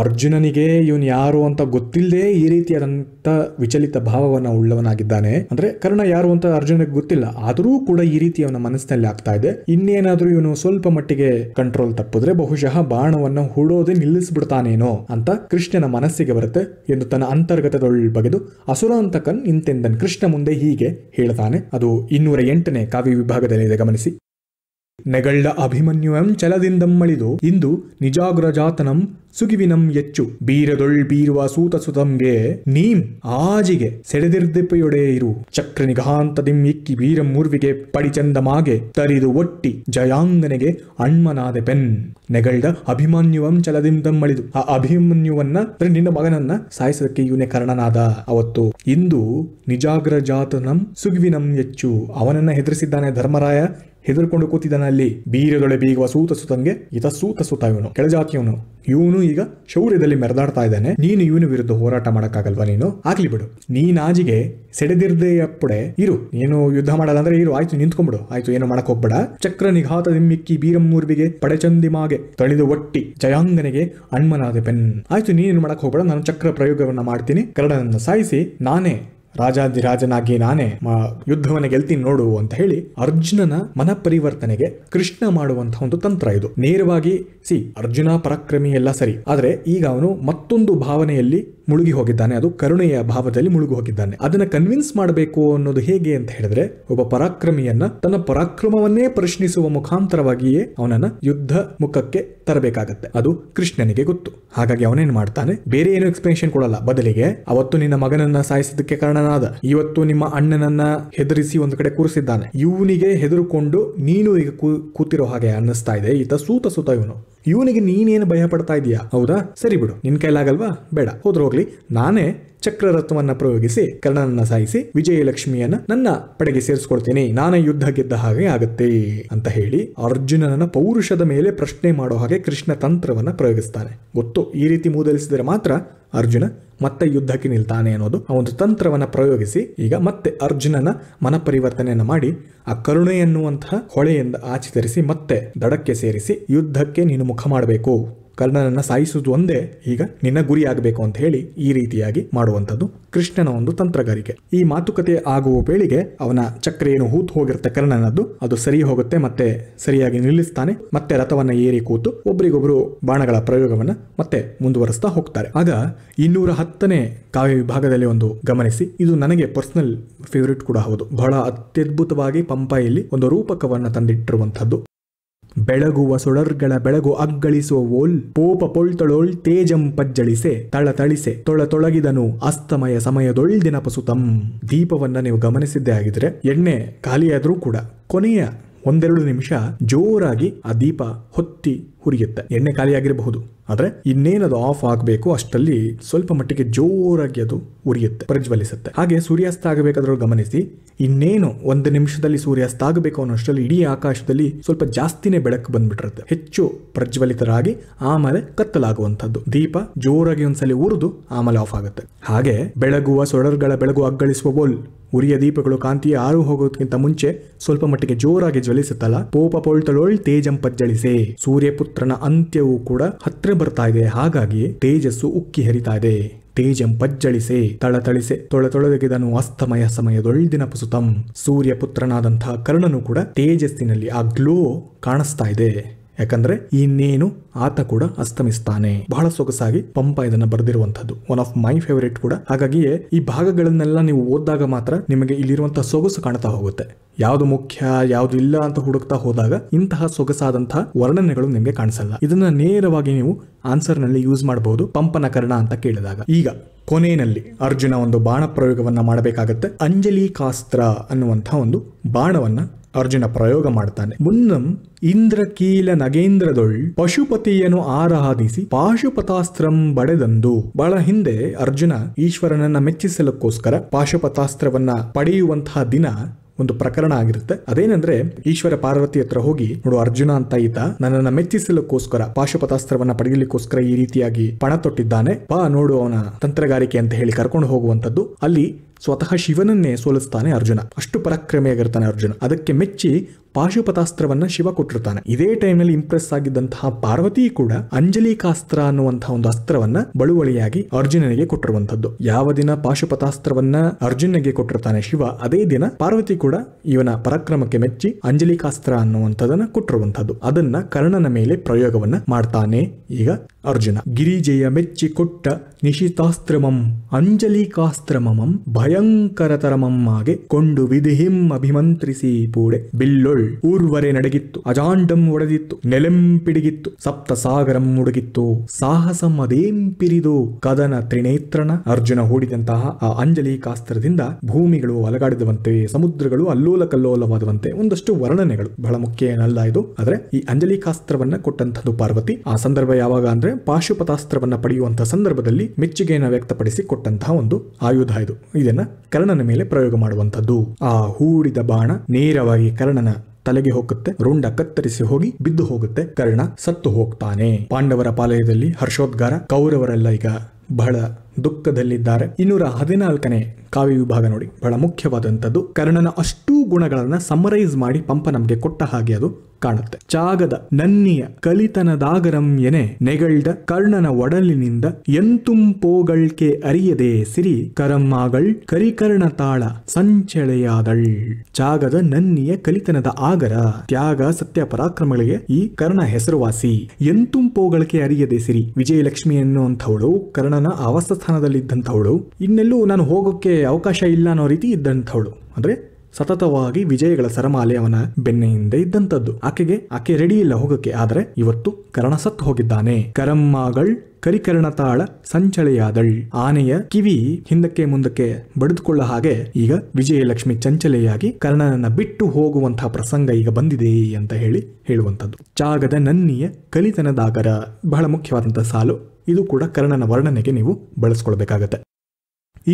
ಅರ್ಜುನನಿಗೆ ಇವನು ಯಾರು ಅಂತ ಗೊತ್ತಿಲ್ಲದೆ ಈ ರೀತಿಯಾದಂತ ವಿಚಲಿತ ಭಾವವನ್ನ ಉಳ್ಳವನಾಗಿದ್ದಾನೆ ಅಂದ್ರೆ ಕರ್ಣ ಯಾರು ಅಂತ ಅರ್ಜುನ ಗೊತ್ತಿಲ್ಲ ಆದರೂ ಕೂಡ ಈ ರೀತಿ ಅವನ ಮನಸ್ಸಿನಲ್ಲಿ ಆಗ್ತಾ ಇದೆ ಇನ್ನೇನಾದ್ರೂ ಇವನು ಸ್ವಲ್ಪ ಮಟ್ಟಿಗೆ ಕಂಟ್ರೋಲ್ ತಪ್ಪಿದ್ರೆ ಬಹುಶಃ ಬಾಣವನ್ನು ಹೂಡೋದೇ ನಿಲ್ಲಿಸ್ಬಿಡ್ತಾನೇನೋ ಅಂತ ಕೃಷ್ಣನ ಮನಸ್ಸಿಗೆ ಬರುತ್ತೆ ಎಂದು ತನ್ನ ಅಂತರ್ಗತದೊಳ್ ಬಗೆದು ಅಸುರಾಂತಕನ್ ಇಂತೆಂದನ್ ಕೃಷ್ಣ ಮುಂದೆ ಹೀಗೆ ಹೇಳ್ತಾನೆ ಅದು ಇನ್ನೂರ ಎಂಟನೇ ಕಾವ್ಯ ಇದೆ ಗಮನಿಸಿ ನೆಗಳ್ಳ ಅಭಿಮನ್ಯುವಂ ಚಲದಿಂದಮ್ಮಳಿದು ಇಂದು ನಿಜಾಗ್ರಜಾತನಂ ಸುಗಿವಿನಂ ಎಚ್ಚು ಬೀರದೊಳ್ ಬೀರುವ ಸೂತ ಸುತಂಗೆ ನೀಂ ಆಜಿಗೆ ಸೆಡೆದಿರ್ದಿಪ್ಪೆಯೊಡೆ ಇರು ಚಕ್ರ ದಿಂ ಇಕ್ಕಿ ವೀರ ಮೂರ್ವಿಗೆ ಪಡಿಚಂದಮಾಗೆ ತರಿದು ಒಟ್ಟಿ ಜಯಾಂಗನೆಗೆ ಅಣ್ಮನಾದೆ ಪೆನ್ ನೆಗಳ್ದ ಅಭಿಮನ್ಯುವಂ ಛಲದಿಂದಂ ಮಳಿದು ಆ ಅಭಿಮನ್ಯುವನ್ನ ನಿನ್ನ ಮಗನನ್ನ ಸಾಯಿಸೋದಕ್ಕೆ ಇವನೇ ಕರ್ಣನಾದ ಅವತ್ತು ಇಂದು ನಿಜಾಗ್ರಜಾತನಂ ಸುಗಿವಿನಂ ಎಚ್ಚು ಅವನನ್ನ ಹೆದರಿಸಿದ್ದಾನೆ ಧರ್ಮರಾಯ ಹೆದರ್ಕೊಂಡು ಕೂತಿದ್ದಾನೆ ಅಲ್ಲಿ ಬೀರದೊಳೆ ಬೀಗುವ ಸೂತ ಸುತಂಗೆ ಇತ ಸೂತ ಸುತ ಇವನು ಕೆಳಜಾತಿಯವನು ಇವನು ಈಗ ಶೌರ್ಯದಲ್ಲಿ ಮೆರೆದಾಡ್ತಾ ಇದ್ದಾನೆ ನೀನು ಇವನು ವಿರುದ್ಧ ಹೋರಾಟ ಮಾಡಕ್ಕಾಗಲ್ವಾ ನೀನು ಆಗ್ಲಿ ಬಿಡು ನೀನಾಜಿಗೆ ಸೆಡೆದಿರ್ದೇ ಅಪ್ಪಡೆ ಇರು ಏನು ಯುದ್ಧ ಮಾಡಲ್ಲ ಅಂದ್ರೆ ಇರು ಆಯ್ತು ನಿಂತ್ಕೊಂಡ್ಬಿಡು ಆಯ್ತು ಏನು ಮಾಡಕ್ ಹೋಗ್ಬೇಡ ಚಕ್ರ ನಿಘಾತ ದಿಮ್ಮಿಕ್ಕಿ ಬೀರಮ್ಮೂರ್ಬಿಗೆ ಪಡೆಚಂದಿಮಾಗೆ ತಳಿದು ಒಟ್ಟಿ ಜಯಾಂಗನೆಗೆ ಅಣ್ಮನಾದೆ ಪೆನ್ ಆಯ್ತು ಏನು ಮಾಡಕ್ ಹೋಗ್ಬೇಡ ನಾನು ಚಕ್ರ ಪ್ರಯೋಗವನ್ನ ಮಾಡ್ತೀನಿ ಕರಡನನ್ನ ಸಾಯಿಸಿ ನಾನೇ ರಾಜಾದಿರಾಜನಾಗಿ ನಾನೇ ಯುದ್ಧವನ್ನ ಗೆಲ್ತೀನಿ ನೋಡು ಅಂತ ಹೇಳಿ ಅರ್ಜುನನ ಮನ ಪರಿವರ್ತನೆಗೆ ಕೃಷ್ಣ ಮಾಡುವಂತಹ ಒಂದು ತಂತ್ರ ಇದು ನೇರವಾಗಿ ಸಿ ಅರ್ಜುನ ಪರಾಕ್ರಮಿ ಎಲ್ಲ ಸರಿ ಆದರೆ ಈಗ ಅವನು ಮತ್ತೊಂದು ಭಾವನೆಯಲ್ಲಿ ಮುಳುಗಿ ಹೋಗಿದ್ದಾನೆ ಅದು ಕರುಣೆಯ ಭಾವದಲ್ಲಿ ಮುಳುಗಿ ಹೋಗಿದ್ದಾನೆ ಅದನ್ನ ಕನ್ವಿನ್ಸ್ ಮಾಡಬೇಕು ಅನ್ನೋದು ಹೇಗೆ ಅಂತ ಹೇಳಿದ್ರೆ ಒಬ್ಬ ಪರಾಕ್ರಮಿಯನ್ನ ತನ್ನ ಪರಾಕ್ರಮವನ್ನೇ ಪ್ರಶ್ನಿಸುವ ಮುಖಾಂತರವಾಗಿಯೇ ಅವನನ್ನ ಯುದ್ಧ ಮುಖಕ್ಕೆ ತರಬೇಕಾಗತ್ತೆ ಅದು ಕೃಷ್ಣನಿಗೆ ಗೊತ್ತು ಹಾಗಾಗಿ ಅವನೇನ್ ಮಾಡ್ತಾನೆ ಬೇರೆ ಏನು ಎಕ್ಸ್ಪ್ಲನೇಷನ್ ಕೊಡಲ್ಲ ಬದಲಿಗೆ ಅವತ್ತು ನಿನ್ನ ಮಗನನ್ನ ಸಾಯಿಸಿದಕ್ಕೆ ಕಾರಣನಾದ ಇವತ್ತು ನಿಮ್ಮ ಅಣ್ಣನನ್ನ ಹೆದರಿಸಿ ಒಂದು ಕಡೆ ಕೂರಿಸಿದ್ದಾನೆ ಇವನಿಗೆ ಹೆದರುಕೊಂಡು ನೀನು ಈಗ ಕೂತಿರೋ ಹಾಗೆ ಅನ್ನಿಸ್ತಾ ಇದೆ ಈತ ಸೂತ ಸೂತ ಇವನು ಇವನಿಗೆ ನೀನೇನು ಭಯ ಪಡ್ತಾ ಇದೀಯಾ ಹೌದಾ ಸರಿ ಬಿಡು ನಿನ್ ಕೈಲಾಗಲ್ವಾ ಬೇಡ ಹೋದ್ರೆ ನಾನೇ ಚಕ್ರರತ್ವವನ್ನು ಪ್ರಯೋಗಿಸಿ ಕರ್ಣನನ್ನ ಸಾಯಿಸಿ ವಿಜಯಲಕ್ಷ್ಮಿಯನ್ನ ನನ್ನ ಪಡೆಗೆ ಸೇರಿಸ್ಕೊಡ್ತೀನಿ ನಾನೇ ಯುದ್ಧ ಗೆದ್ದ ಹಾಗೆ ಆಗುತ್ತೆ ಅಂತ ಹೇಳಿ ಅರ್ಜುನನ ಪೌರುಷದ ಮೇಲೆ ಪ್ರಶ್ನೆ ಮಾಡೋ ಹಾಗೆ ಕೃಷ್ಣ ತಂತ್ರವನ್ನ ಪ್ರಯೋಗಿಸ್ತಾನೆ ಗೊತ್ತು ಈ ರೀತಿ ಮೂದಲಿಸಿದರೆ ಮಾತ್ರ ಅರ್ಜುನ ಮತ್ತೆ ಯುದ್ಧಕ್ಕೆ ನಿಲ್ತಾನೆ ಅನ್ನೋದು ಆ ಒಂದು ತಂತ್ರವನ್ನ ಪ್ರಯೋಗಿಸಿ ಈಗ ಮತ್ತೆ ಅರ್ಜುನನ ಮನಪರಿವರ್ತನೆಯನ್ನು ಮಾಡಿ ಆ ಕರುಣೆ ಎನ್ನುವಂತಹ ಹೊಳೆಯಿಂದ ತರಿಸಿ ಮತ್ತೆ ದಡಕ್ಕೆ ಸೇರಿಸಿ ಯುದ್ಧಕ್ಕೆ ನೀನು ಮುಖ ಮಾಡಬೇಕು ಕರ್ಣನನ್ನು ಸಾಯಿಸುವುದು ಒಂದೇ ಈಗ ನಿನ್ನ ಗುರಿ ಆಗಬೇಕು ಅಂತ ಹೇಳಿ ಈ ರೀತಿಯಾಗಿ ಮಾಡುವಂಥದ್ದು ಕೃಷ್ಣನ ಒಂದು ತಂತ್ರಗಾರಿಕೆ ಈ ಮಾತುಕತೆ ಆಗುವ ವೇಳೆಗೆ ಅವನ ಚಕ್ರ ಏನು ಹೂತು ಹೋಗಿರುತ್ತೆ ಕರ್ಣನದ್ದು ಅದು ಸರಿ ಹೋಗುತ್ತೆ ಮತ್ತೆ ಸರಿಯಾಗಿ ನಿಲ್ಲಿಸ್ತಾನೆ ಮತ್ತೆ ರಥವನ್ನ ಏರಿ ಕೂತು ಒಬ್ರಿಗೊಬ್ರು ಬಾಣಗಳ ಪ್ರಯೋಗವನ್ನ ಮತ್ತೆ ಮುಂದುವರಿಸ್ತಾ ಹೋಗ್ತಾರೆ ಆಗ ಇನ್ನೂರ ಹತ್ತನೇ ಕಾವ್ಯ ವಿಭಾಗದಲ್ಲಿ ಒಂದು ಗಮನಿಸಿ ಇದು ನನಗೆ ಪರ್ಸನಲ್ ಫೇವ್ರೇಟ್ ಕೂಡ ಹೌದು ಬಹಳ ಅತ್ಯದ್ಭುತವಾಗಿ ಪಂಪಾಯಲ್ಲಿ ಒಂದು ರೂಪಕವನ್ನು ತಂದಿಟ್ಟಿರುವಂತಹದ್ದು ಬೆಳಗುವ ಸೊಡರ್ಗಳ ಬೆಳಗು ಅಗ್ಗಳಿಸುವ ಓಲ್ ಪೋಪ ಪೊಳ್ತಳೋಳ್ ತೇಜಂ ಪಜ್ಜಳಿಸೆ ತೊಳ ತೊಳಗಿದನು ಅಸ್ತಮಯ ಸಮಯದೊಳ್ ದಿನಪಸುತಂ ದೀಪವನ್ನ ನೀವು ಗಮನಿಸಿದ್ದೇ ಆಗಿದ್ರೆ ಎಣ್ಣೆ ಖಾಲಿಯಾದರೂ ಕೂಡ ಕೊನೆಯ ಒಂದೆರಡು ನಿಮಿಷ ಜೋರಾಗಿ ಆ ದೀಪ ಹೊತ್ತಿ ಉರಿಯುತ್ತೆ ಎಣ್ಣೆ ಖಾಲಿಯಾಗಿರಬಹುದು ಆದರೆ ಇನ್ನೇನದು ಆಫ್ ಆಗಬೇಕು ಅಷ್ಟಲ್ಲಿ ಸ್ವಲ್ಪ ಮಟ್ಟಿಗೆ ಜೋರಾಗಿ ಅದು ಉರಿಯುತ್ತೆ ಪ್ರಜ್ವಲಿಸುತ್ತೆ ಹಾಗೆ ಸೂರ್ಯಾಸ್ತ ಆಗಬೇಕಾದ್ರೂ ಗಮನಿಸಿ ಇನ್ನೇನು ಒಂದು ನಿಮಿಷದಲ್ಲಿ ಸೂರ್ಯಾಸ್ತ ಆಗಬೇಕು ಅನ್ನೋಷ್ಟರಲ್ಲಿ ಇಡೀ ಆಕಾಶದಲ್ಲಿ ಸ್ವಲ್ಪ ಜಾಸ್ತಿನೇ ಬೆಳಕು ಬಂದ್ಬಿಟ್ಟಿರುತ್ತೆ ಹೆಚ್ಚು ಪ್ರಜ್ವಲಿತರಾಗಿ ಆಮೇಲೆ ಕತ್ತಲಾಗುವಂಥದ್ದು ದೀಪ ಜೋರಾಗಿ ಒಂದ್ಸಲ ಉರಿದು ಆಮೇಲೆ ಆಫ್ ಆಗುತ್ತೆ ಹಾಗೆ ಬೆಳಗುವ ಸೊಡರ್ಗಳ ಬೆಳಗು ಅಗ್ಗಳಿಸುವ ಬೋಲ್ ಉರಿಯ ದೀಪಗಳು ಕಾಂತಿಯ ಆರು ಹೋಗೋದಕ್ಕಿಂತ ಮುಂಚೆ ಸ್ವಲ್ಪ ಮಟ್ಟಿಗೆ ಜೋರಾಗಿ ಜ್ವಲಿಸುತ್ತಲ್ಲ ಪೋಪ ಪೊಳ್ತಳೋಳ್ ತೇಜಂ ಪಜ್ಜಳಿಸೆ ಸೂರ್ಯ ಪುತ್ರನ ಅಂತ್ಯವೂ ಕೂಡ ಹತ್ರ ಬರ್ತಾ ಇದೆ ಹಾಗಾಗಿ ತೇಜಸ್ಸು ಉಕ್ಕಿ ಹರಿತಾ ಇದೆ ತೇಜಂ ಪಜ್ಜಳಿಸೆ ತಳತಳಿಸೆ ತೊಳತೊಳದೆಗೆದನು ಅಸ್ತಮಯ ಸಮಯದೊಳ್ದಿನ ಪುಸುತಂ ಸೂರ್ಯ ಪುತ್ರನಾದಂತಹ ಕರ್ಣನು ಕೂಡ ತೇಜಸ್ಸಿನಲ್ಲಿ ಆ ಗ್ಲೋ ಕಾಣಿಸ್ತಾ ಇದೆ ಯಾಕಂದ್ರೆ ಇನ್ನೇನು ಆತ ಕೂಡ ಅಸ್ತಮಿಸ್ತಾನೆ ಬಹಳ ಸೊಗಸಾಗಿ ಪಂಪ ಇದನ್ನ ಬರೆದಿರುವಂತದ್ದು ಒನ್ ಆಫ್ ಮೈ ಫೇವರೇಟ್ ಕೂಡ ಹಾಗಾಗಿಯೇ ಈ ಭಾಗಗಳನ್ನೆಲ್ಲ ನೀವು ಓದಿದಾಗ ಮಾತ್ರ ನಿಮಗೆ ಇಲ್ಲಿರುವಂತಹ ಸೊಗಸು ಕಾಣ್ತಾ ಹೋಗುತ್ತೆ ಯಾವ್ದು ಮುಖ್ಯ ಯಾವ್ದು ಇಲ್ಲ ಅಂತ ಹುಡುಕ್ತಾ ಹೋದಾಗ ಇಂತಹ ಸೊಗಸಾದಂತಹ ವರ್ಣನೆಗಳು ನಿಮಗೆ ಕಾಣಿಸಲ್ಲ ಇದನ್ನ ನೇರವಾಗಿ ನೀವು ಆನ್ಸರ್ ನಲ್ಲಿ ಯೂಸ್ ಮಾಡಬಹುದು ಪಂಪನ ಕರ್ಣ ಅಂತ ಕೇಳಿದಾಗ ಈಗ ಕೊನೆಯಲ್ಲಿ ಅರ್ಜುನ ಒಂದು ಬಾಣ ಪ್ರಯೋಗವನ್ನ ಮಾಡಬೇಕಾಗತ್ತೆ ಅಂಜಲಿ ಕಾಸ್ತ್ರ ಅನ್ನುವಂತಹ ಒಂದು ಬಾಣವನ್ನ ಅರ್ಜುನ ಪ್ರಯೋಗ ಮಾಡ್ತಾನೆ ಮುನ್ನಂ ಇಂದ್ರಕೀಲ ನಗೇಂದ್ರದೊಳ್ ಪಶುಪತಿಯನ್ನು ಆರಾಧಿಸಿ ಪಾಶುಪತಾಸ್ತ್ರಂ ಬಡೆದಂದು ಬಹಳ ಹಿಂದೆ ಅರ್ಜುನ ಈಶ್ವರನನ್ನ ಮೆಚ್ಚಿಸಲಕ್ಕೋಸ್ಕರ ಪಾಶುಪತಾಸ್ತ್ರವನ್ನ ಪಡೆಯುವಂತಹ ದಿನ ಒಂದು ಪ್ರಕರಣ ಆಗಿರುತ್ತೆ ಅದೇನಂದ್ರೆ ಈಶ್ವರ ಪಾರ್ವತಿ ಹತ್ರ ಹೋಗಿ ನೋಡು ಅರ್ಜುನ ಅಂತ ಈತ ನನ್ನನ್ನ ಮೆಚ್ಚಿಸಲಕ್ಕೋಸ್ಕರ ಪಾಶುಪತಾಸ್ತ್ರವನ್ನ ಪಡೆಯಲಿಕ್ಕೋಸ್ಕರ ಈ ರೀತಿಯಾಗಿ ಪಣ ತೊಟ್ಟಿದ್ದಾನೆ ಬಾ ನೋಡು ಅವನ ತಂತ್ರಗಾರಿಕೆ ಅಂತ ಹೇಳಿ ಕರ್ಕೊಂಡು ಹೋಗುವಂತದ್ದು ಅಲ್ಲಿ ಸ್ವತಃ ಶಿವನನ್ನೇ ಸೋಲಿಸ್ತಾನೆ ಅರ್ಜುನ ಅಷ್ಟು ಪರಾಕ್ರಮಿಯಾಗಿರ್ತಾನೆ ಅರ್ಜುನ ಅದಕ್ಕೆ ಮೆಚ್ಚಿ ಪಾಶುಪತಾಸ್ತ್ರವನ್ನ ಶಿವ ಕೊಟ್ಟಿರ್ತಾನೆ ಇದೇ ಟೈಮ್ ನಲ್ಲಿ ಇಂಪ್ರೆಸ್ ಆಗಿದ್ದಂತಹ ಪಾರ್ವತಿ ಕೂಡ ಅಂಜಲಿಕಾಸ್ತ್ರ ಅನ್ನುವಂತಹ ಒಂದು ಅಸ್ತ್ರವನ್ನ ಬಳುವಳಿಯಾಗಿ ಅರ್ಜುನನಿಗೆ ಕೊಟ್ಟಿರುವಂತದ್ದು ಯಾವ ದಿನ ಪಾಶುಪತಾಸ್ತ್ರವನ್ನ ಅರ್ಜುನನಿಗೆ ಕೊಟ್ಟಿರ್ತಾನೆ ಶಿವ ಅದೇ ದಿನ ಪಾರ್ವತಿ ಕೂಡ ಇವನ ಪರಾಕ್ರಮಕ್ಕೆ ಮೆಚ್ಚಿ ಅಂಜಲಿಕಾಸ್ತ್ರ ಅನ್ನುವಂಥದ್ದನ್ನ ಕೊಟ್ಟಿರುವಂತದ್ದು ಅದನ್ನ ಕರ್ಣನ ಮೇಲೆ ಪ್ರಯೋಗವನ್ನ ಮಾಡ್ತಾನೆ ಈಗ ಅರ್ಜುನ ಗಿರಿಜೆಯ ಮೆಚ್ಚಿ ಕೊಟ್ಟ ನಿಶಿತಾಸ್ತ್ರಮಂ ಅಂಜಲಿಕಾಸ್ತ್ರಮಂ ಭಯಂಕರತರಮಮ್ಮಗೆ ಕೊಂಡು ವಿಧಿಹಿಂ ಅಭಿಮಂತ್ರಿಸಿ ಪೂಡೆ ಬಿಲ್ಲೊಳ್ ಊರ್ವರೆ ನಡಗಿತ್ತು ಅಜಾಂಡಂ ಒಡೆದಿತ್ತು ನೆಲೆಂಪಿಡಿಗಿತ್ತು ಸಪ್ತ ಸಾಗರಂ ಮುಡುಗಿತ್ತು ಸಾಹಸಂ ಅದೇಂ ಪಿರಿದು ಕದನ ತ್ರಿನೇತ್ರನ ಅರ್ಜುನ ಹೂಡಿದಂತಹ ಆ ಅಂಜಲಿ ಕಾಸ್ತ್ರದಿಂದ ಭೂಮಿಗಳು ಅಲಗಾಡಿದವಂತೆ ಸಮುದ್ರಗಳು ಅಲ್ಲೋಲ ಕಲ್ಲೋಲವಾದವಂತೆ ಒಂದಷ್ಟು ವರ್ಣನೆಗಳು ಬಹಳ ಮುಖ್ಯ ಏನಲ್ಲ ಇದು ಆದರೆ ಈ ಅಂಜಲಿ ಕಾಸ್ತ್ರವನ್ನ ಕೊಟ್ಟಂತದ್ದು ಪಾರ್ವತಿ ಆ ಸಂದರ್ಭ ಯಾವಾಗ ಅಂದ್ರೆ ಪಾಶುಪತಾಸ್ತ್ರವನ್ನ ಪಡೆಯುವಂತಹ ಸಂದರ್ಭದಲ್ಲಿ ಮೆಚ್ಚುಗೆಯನ್ನು ವ್ಯಕ್ತಪಡಿಸಿ ಕೊಟ್ಟಂತಹ ಒಂದು ಆಯುಧ ಇದು ಇದೆ ಕರ್ಣನ ಮೇಲೆ ಪ್ರಯೋಗ ಮಾಡುವಂಥದ್ದು ಆ ಹೂಡಿದ ಬಾಣ ನೇರವಾಗಿ ಕರ್ಣನ ತಲೆಗೆ ಹೋಗುತ್ತೆ ರುಂಡ ಕತ್ತರಿಸಿ ಹೋಗಿ ಬಿದ್ದು ಹೋಗುತ್ತೆ ಕರ್ಣ ಸತ್ತು ಹೋಗ್ತಾನೆ ಪಾಂಡವರ ಪಾಲಯದಲ್ಲಿ ಹರ್ಷೋದ್ಗಾರ ಕೌರವರೆಲ್ಲ ಈಗ ಬಹಳ ದುಃಖದಲ್ಲಿದ್ದಾರೆ ಇನ್ನೂರ ಹದಿನಾಲ್ಕನೇ ಕಾವ್ಯ ವಿಭಾಗ ನೋಡಿ ಬಹಳ ಮುಖ್ಯವಾದಂಥದ್ದು ಕರ್ಣನ ಅಷ್ಟೂ ಗುಣಗಳನ್ನು ಸಮರೈಸ್ ಮಾಡಿ ಪಂಪ ನಮಗೆ ಕೊಟ್ಟ ಹಾಗೆ ಅದು ಕಾಣುತ್ತೆ ಚಾಗದ ನನ್ನಿಯ ಕಲಿತನದಾಗರಂ ಎನೆ ನೆಗಳ್ದ ಕರ್ಣನ ಒಡಲಿನಿಂದ ಎಂತುಂ ಪೋಗಳ್ಕೆ ಅರಿಯದೆ ಸಿರಿ ಕರಮ್ಮಾಗಳ್ ಕರಿಕರ್ಣ ತಾಳ ಸಂಚಳೆಯಾದಳ್ ಚಾಗದ ನನ್ನಿಯ ಕಲಿತನದ ಆಗರ ತ್ಯಾಗ ಸತ್ಯ ಪರಾಕ್ರಮಗಳಿಗೆ ಈ ಕರ್ಣ ಹೆಸರುವಾಸಿ ಎಂತುಂ ಪೋಗಳ್ಕೆ ಅರಿಯದೆ ಸಿರಿ ವಿಜಯಲಕ್ಷ್ಮಿ ಎನ್ನುವಂಥವಳು ಕರ್ಣನ ಅವಸ ಸ್ಥಾನದಲ್ಲಿದ್ದಂಥವಳು ಇನ್ನೆಲ್ಲೂ ನಾನು ಹೋಗೋಕ್ಕೆ ಅವಕಾಶ ಇಲ್ಲ ಅನ್ನೋ ರೀತಿ ಇದ್ದಂಥವಳು ಅಂದ್ರೆ ಸತತವಾಗಿ ವಿಜಯಗಳ ಸರಮಾಲೆ ಅವನ ಬೆನ್ನೆಯಿಂದ ಹಿಂದೆ ಇದ್ದಂಥದ್ದು ಆಕೆಗೆ ಆಕೆ ರೆಡಿ ಇಲ್ಲ ಹೋಗಕ್ಕೆ ಆದರೆ ಇವತ್ತು ಕರಣ ಸತ್ತು ಹೋಗಿದ್ದಾನೆ ಕರಮ್ಮಗಳ್ ಕರಿಕರಣತಾಳ ಸಂಚಳೆಯಾದಳ್ ಆನೆಯ ಕಿವಿ ಹಿಂದಕ್ಕೆ ಮುಂದಕ್ಕೆ ಬಡಿದುಕೊಳ್ಳ ಹಾಗೆ ಈಗ ವಿಜಯಲಕ್ಷ್ಮಿ ಚಂಚಲೆಯಾಗಿ ಕರ್ಣನನ್ನ ಬಿಟ್ಟು ಹೋಗುವಂತಹ ಪ್ರಸಂಗ ಈಗ ಬಂದಿದೆ ಅಂತ ಹೇಳಿ ಹೇಳುವಂಥದ್ದು ಜಾಗದ ನನ್ನಿಯ ಕಲಿತನದಾಗರ ಬಹಳ ಮುಖ್ಯವಾದಂತಹ ಸಾಲು ಇದು ಕೂಡ ಕರ್ಣನ ವರ್ಣನೆಗೆ ನೀವು ಬಳಸ್ಕೊಳ್ಬೇಕಾಗತ್ತೆ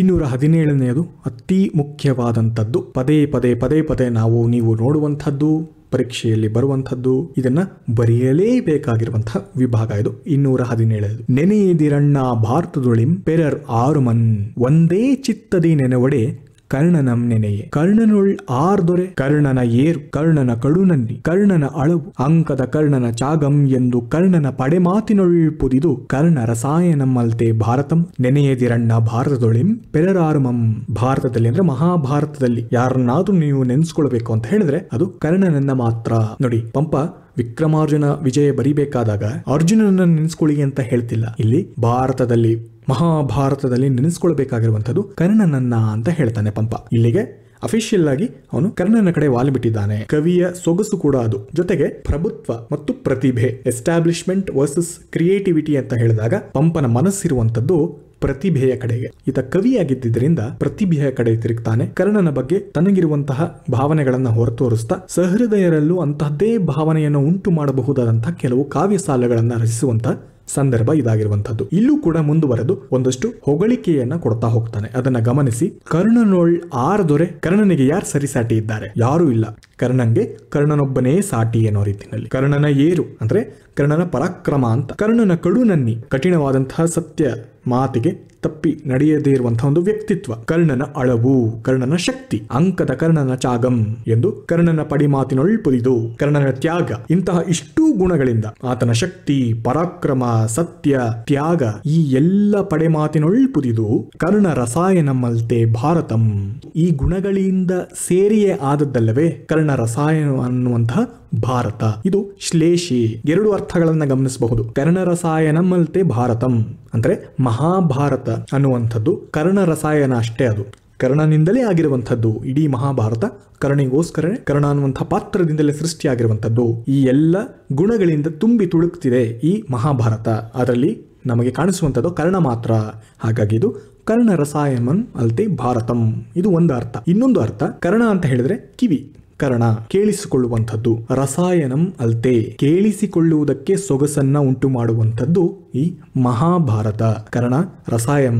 ಇನ್ನೂರ ಹದಿನೇಳನೆಯದು ಅತಿ ಮುಖ್ಯವಾದಂಥದ್ದು ಪದೇ ಪದೇ ಪದೇ ಪದೇ ನಾವು ನೀವು ನೋಡುವಂಥದ್ದು ಪರೀಕ್ಷೆಯಲ್ಲಿ ಬರುವಂಥದ್ದು ಇದನ್ನ ಬರೆಯಲೇಬೇಕಾಗಿರುವಂತಹ ವಿಭಾಗ ಇದು ಇನ್ನೂರ ಹದಿನೇಳದು ನೆನೆಯದಿರಣ್ಣ ಭಾರತದೊಳಿಂ ಪೆರರ್ ಆರುಮನ್ ಒಂದೇ ಚಿತ್ತದಿ ನೆನೆವಡೆ ಕರ್ಣನಂ ನೆನೆಯೇ ಆರ್ ದೊರೆ ಕರ್ಣನ ಏರು ಕರ್ಣನ ಕಡುನನ್ನಿ ಕರ್ಣನ ಅಳವು ಅಂಕದ ಕರ್ಣನ ಚಾಗಂ ಎಂದು ಕರ್ಣನ ಪಡೆ ಮಾತಿನೊಳ್ ಪುದಿದು ಕರ್ಣ ರಸಾಯನಮ್ಮಲ್ತೆ ಭಾರತಂ ನೆನೆಯದಿರಣ್ಣ ಭಾರತದೊಳಿಂ ಪೆರರಾರ್ಮಂ ಭಾರತದಲ್ಲಿ ಅಂದ್ರೆ ಮಹಾಭಾರತದಲ್ಲಿ ಯಾರನ್ನಾದ್ರೂ ನೀವು ನೆನೆಸ್ಕೊಳ್ಬೇಕು ಅಂತ ಹೇಳಿದ್ರೆ ಅದು ಕರ್ಣನನ್ನ ಮಾತ್ರ ನೋಡಿ ಪಂಪ ವಿಕ್ರಮಾರ್ಜುನ ವಿಜಯ ಬರಿಬೇಕಾದಾಗ ಅರ್ಜುನನನ್ನ ನೆನೆಸ್ಕೊಳ್ಳಿ ಅಂತ ಹೇಳ್ತಿಲ್ಲ ಇಲ್ಲಿ ಭಾರತದಲ್ಲಿ ಮಹಾಭಾರತದಲ್ಲಿ ನೆನೆಸ್ಕೊಳ್ಬೇಕಾಗಿರುವಂಥದ್ದು ಕರ್ಣನನ್ನ ಅಂತ ಹೇಳ್ತಾನೆ ಪಂಪ ಇಲ್ಲಿಗೆ ಅಫಿಷಿಯಲ್ ಆಗಿ ಅವನು ಕರ್ಣನ ಕಡೆ ವಾಲಿಬಿಟ್ಟಿದ್ದಾನೆ ಕವಿಯ ಸೊಗಸು ಕೂಡ ಅದು ಜೊತೆಗೆ ಪ್ರಭುತ್ವ ಮತ್ತು ಪ್ರತಿಭೆ ಎಸ್ಟಾಬ್ಲಿಷ್ಮೆಂಟ್ ವರ್ಸಸ್ ಕ್ರಿಯೇಟಿವಿಟಿ ಅಂತ ಹೇಳಿದಾಗ ಪಂಪನ ಮನಸ್ಸಿರುವಂಥದ್ದು ಪ್ರತಿಭೆಯ ಕಡೆಗೆ ಈತ ಕವಿಯಾಗಿದ್ದರಿಂದ ಪ್ರತಿಭೆಯ ಕಡೆ ತಿರುಗ್ತಾನೆ ಕರ್ಣನ ಬಗ್ಗೆ ತನಗಿರುವಂತಹ ಭಾವನೆಗಳನ್ನು ಹೊರತೋರಿಸ್ತಾ ಸಹೃದಯರಲ್ಲೂ ಅಂತಹದ್ದೇ ಭಾವನೆಯನ್ನು ಉಂಟು ಮಾಡಬಹುದಾದಂತಹ ಕೆಲವು ಕಾವ್ಯ ಸಾಲಗಳನ್ನು ರಚಿಸುವಂತಹ ಸಂದರ್ಭ ಇದಾಗಿರುವಂತದ್ದು ಇಲ್ಲೂ ಕೂಡ ಮುಂದುವರೆದು ಒಂದಷ್ಟು ಹೊಗಳಿಕೆಯನ್ನ ಕೊಡ್ತಾ ಹೋಗ್ತಾನೆ ಅದನ್ನ ಗಮನಿಸಿ ಕರ್ಣನೊಳ್ ಆರ ದೊರೆ ಕರ್ಣನಿಗೆ ಯಾರು ಸರಿಸಾಟಿ ಇದ್ದಾರೆ ಯಾರೂ ಇಲ್ಲ ಕರ್ಣಂಗೆ ಕರ್ಣನೊಬ್ಬನೇ ಸಾಟಿ ಅನ್ನೋ ರೀತಿಯಲ್ಲಿ ಕರ್ಣನ ಏರು ಅಂದ್ರೆ ಕರ್ಣನ ಪರಾಕ್ರಮ ಅಂತ ಕರ್ಣನ ಕಡು ನನ್ನಿ ಕಠಿಣವಾದಂತಹ ಸತ್ಯ ಮಾತಿಗೆ ತಪ್ಪಿ ನಡೆಯದೇ ಇರುವಂತಹ ಒಂದು ವ್ಯಕ್ತಿತ್ವ ಕರ್ಣನ ಅಳವು ಕರ್ಣನ ಶಕ್ತಿ ಅಂಕದ ಕರ್ಣನ ಚಾಗಂ ಎಂದು ಕರ್ಣನ ಪಡಿಮಾತಿನೊಳ್ಪುರಿದು ಕರ್ಣನ ತ್ಯಾಗ ಇಂತಹ ಇಷ್ಟೂ ಗುಣಗಳಿಂದ ಆತನ ಶಕ್ತಿ ಪರಾಕ್ರಮ ಸತ್ಯ ತ್ಯಾಗ ಈ ಎಲ್ಲ ಪುದಿದು ಕರ್ಣ ಮಲ್ತೆ ಭಾರತಂ ಈ ಗುಣಗಳಿಂದ ಸೇರಿಯೇ ಆದದ್ದಲ್ಲವೇ ಕರ್ಣ ರಸಾಯನ ಅನ್ನುವಂತಹ ಭಾರತ ಇದು ಶ್ಲೇಷಿ ಎರಡು ಅರ್ಥಗಳನ್ನ ಗಮನಿಸಬಹುದು ರಸಾಯನ ಅಲ್ತೆ ಭಾರತಂ ಅಂದ್ರೆ ಮಹಾಭಾರತ ಅನ್ನುವಂಥದ್ದು ರಸಾಯನ ಅಷ್ಟೇ ಅದು ಕರ್ಣನಿಂದಲೇ ಆಗಿರುವಂಥದ್ದು ಇಡೀ ಮಹಾಭಾರತ ಕರ್ಣಿಗೋಸ್ಕರ ಕರ್ಣ ಅನ್ನುವಂಥ ಪಾತ್ರದಿಂದಲೇ ಸೃಷ್ಟಿಯಾಗಿರುವಂಥದ್ದು ಈ ಎಲ್ಲ ಗುಣಗಳಿಂದ ತುಂಬಿ ತುಳುಕ್ತಿದೆ ಈ ಮಹಾಭಾರತ ಅದರಲ್ಲಿ ನಮಗೆ ಕಾಣಿಸುವಂಥದ್ದು ಕರ್ಣ ಮಾತ್ರ ಹಾಗಾಗಿ ಇದು ಕರ್ಣ ರಸಾಯಮನ್ ಅಲ್ತೆ ಭಾರತಂ ಇದು ಒಂದು ಅರ್ಥ ಇನ್ನೊಂದು ಅರ್ಥ ಕರ್ಣ ಅಂತ ಹೇಳಿದ್ರೆ ಕಿವಿ ಕರಣ ಕೇಳಿಸಿಕೊಳ್ಳುವಂಥದ್ದು ರಸಾಯನಂ ಅಲ್ತೆ ಕೇಳಿಸಿಕೊಳ್ಳುವುದಕ್ಕೆ ಸೊಗಸನ್ನ ಉಂಟು ಮಾಡುವಂಥದ್ದು ಈ ಮಹಾಭಾರತ ಕರಣ ರಸಾಯಂ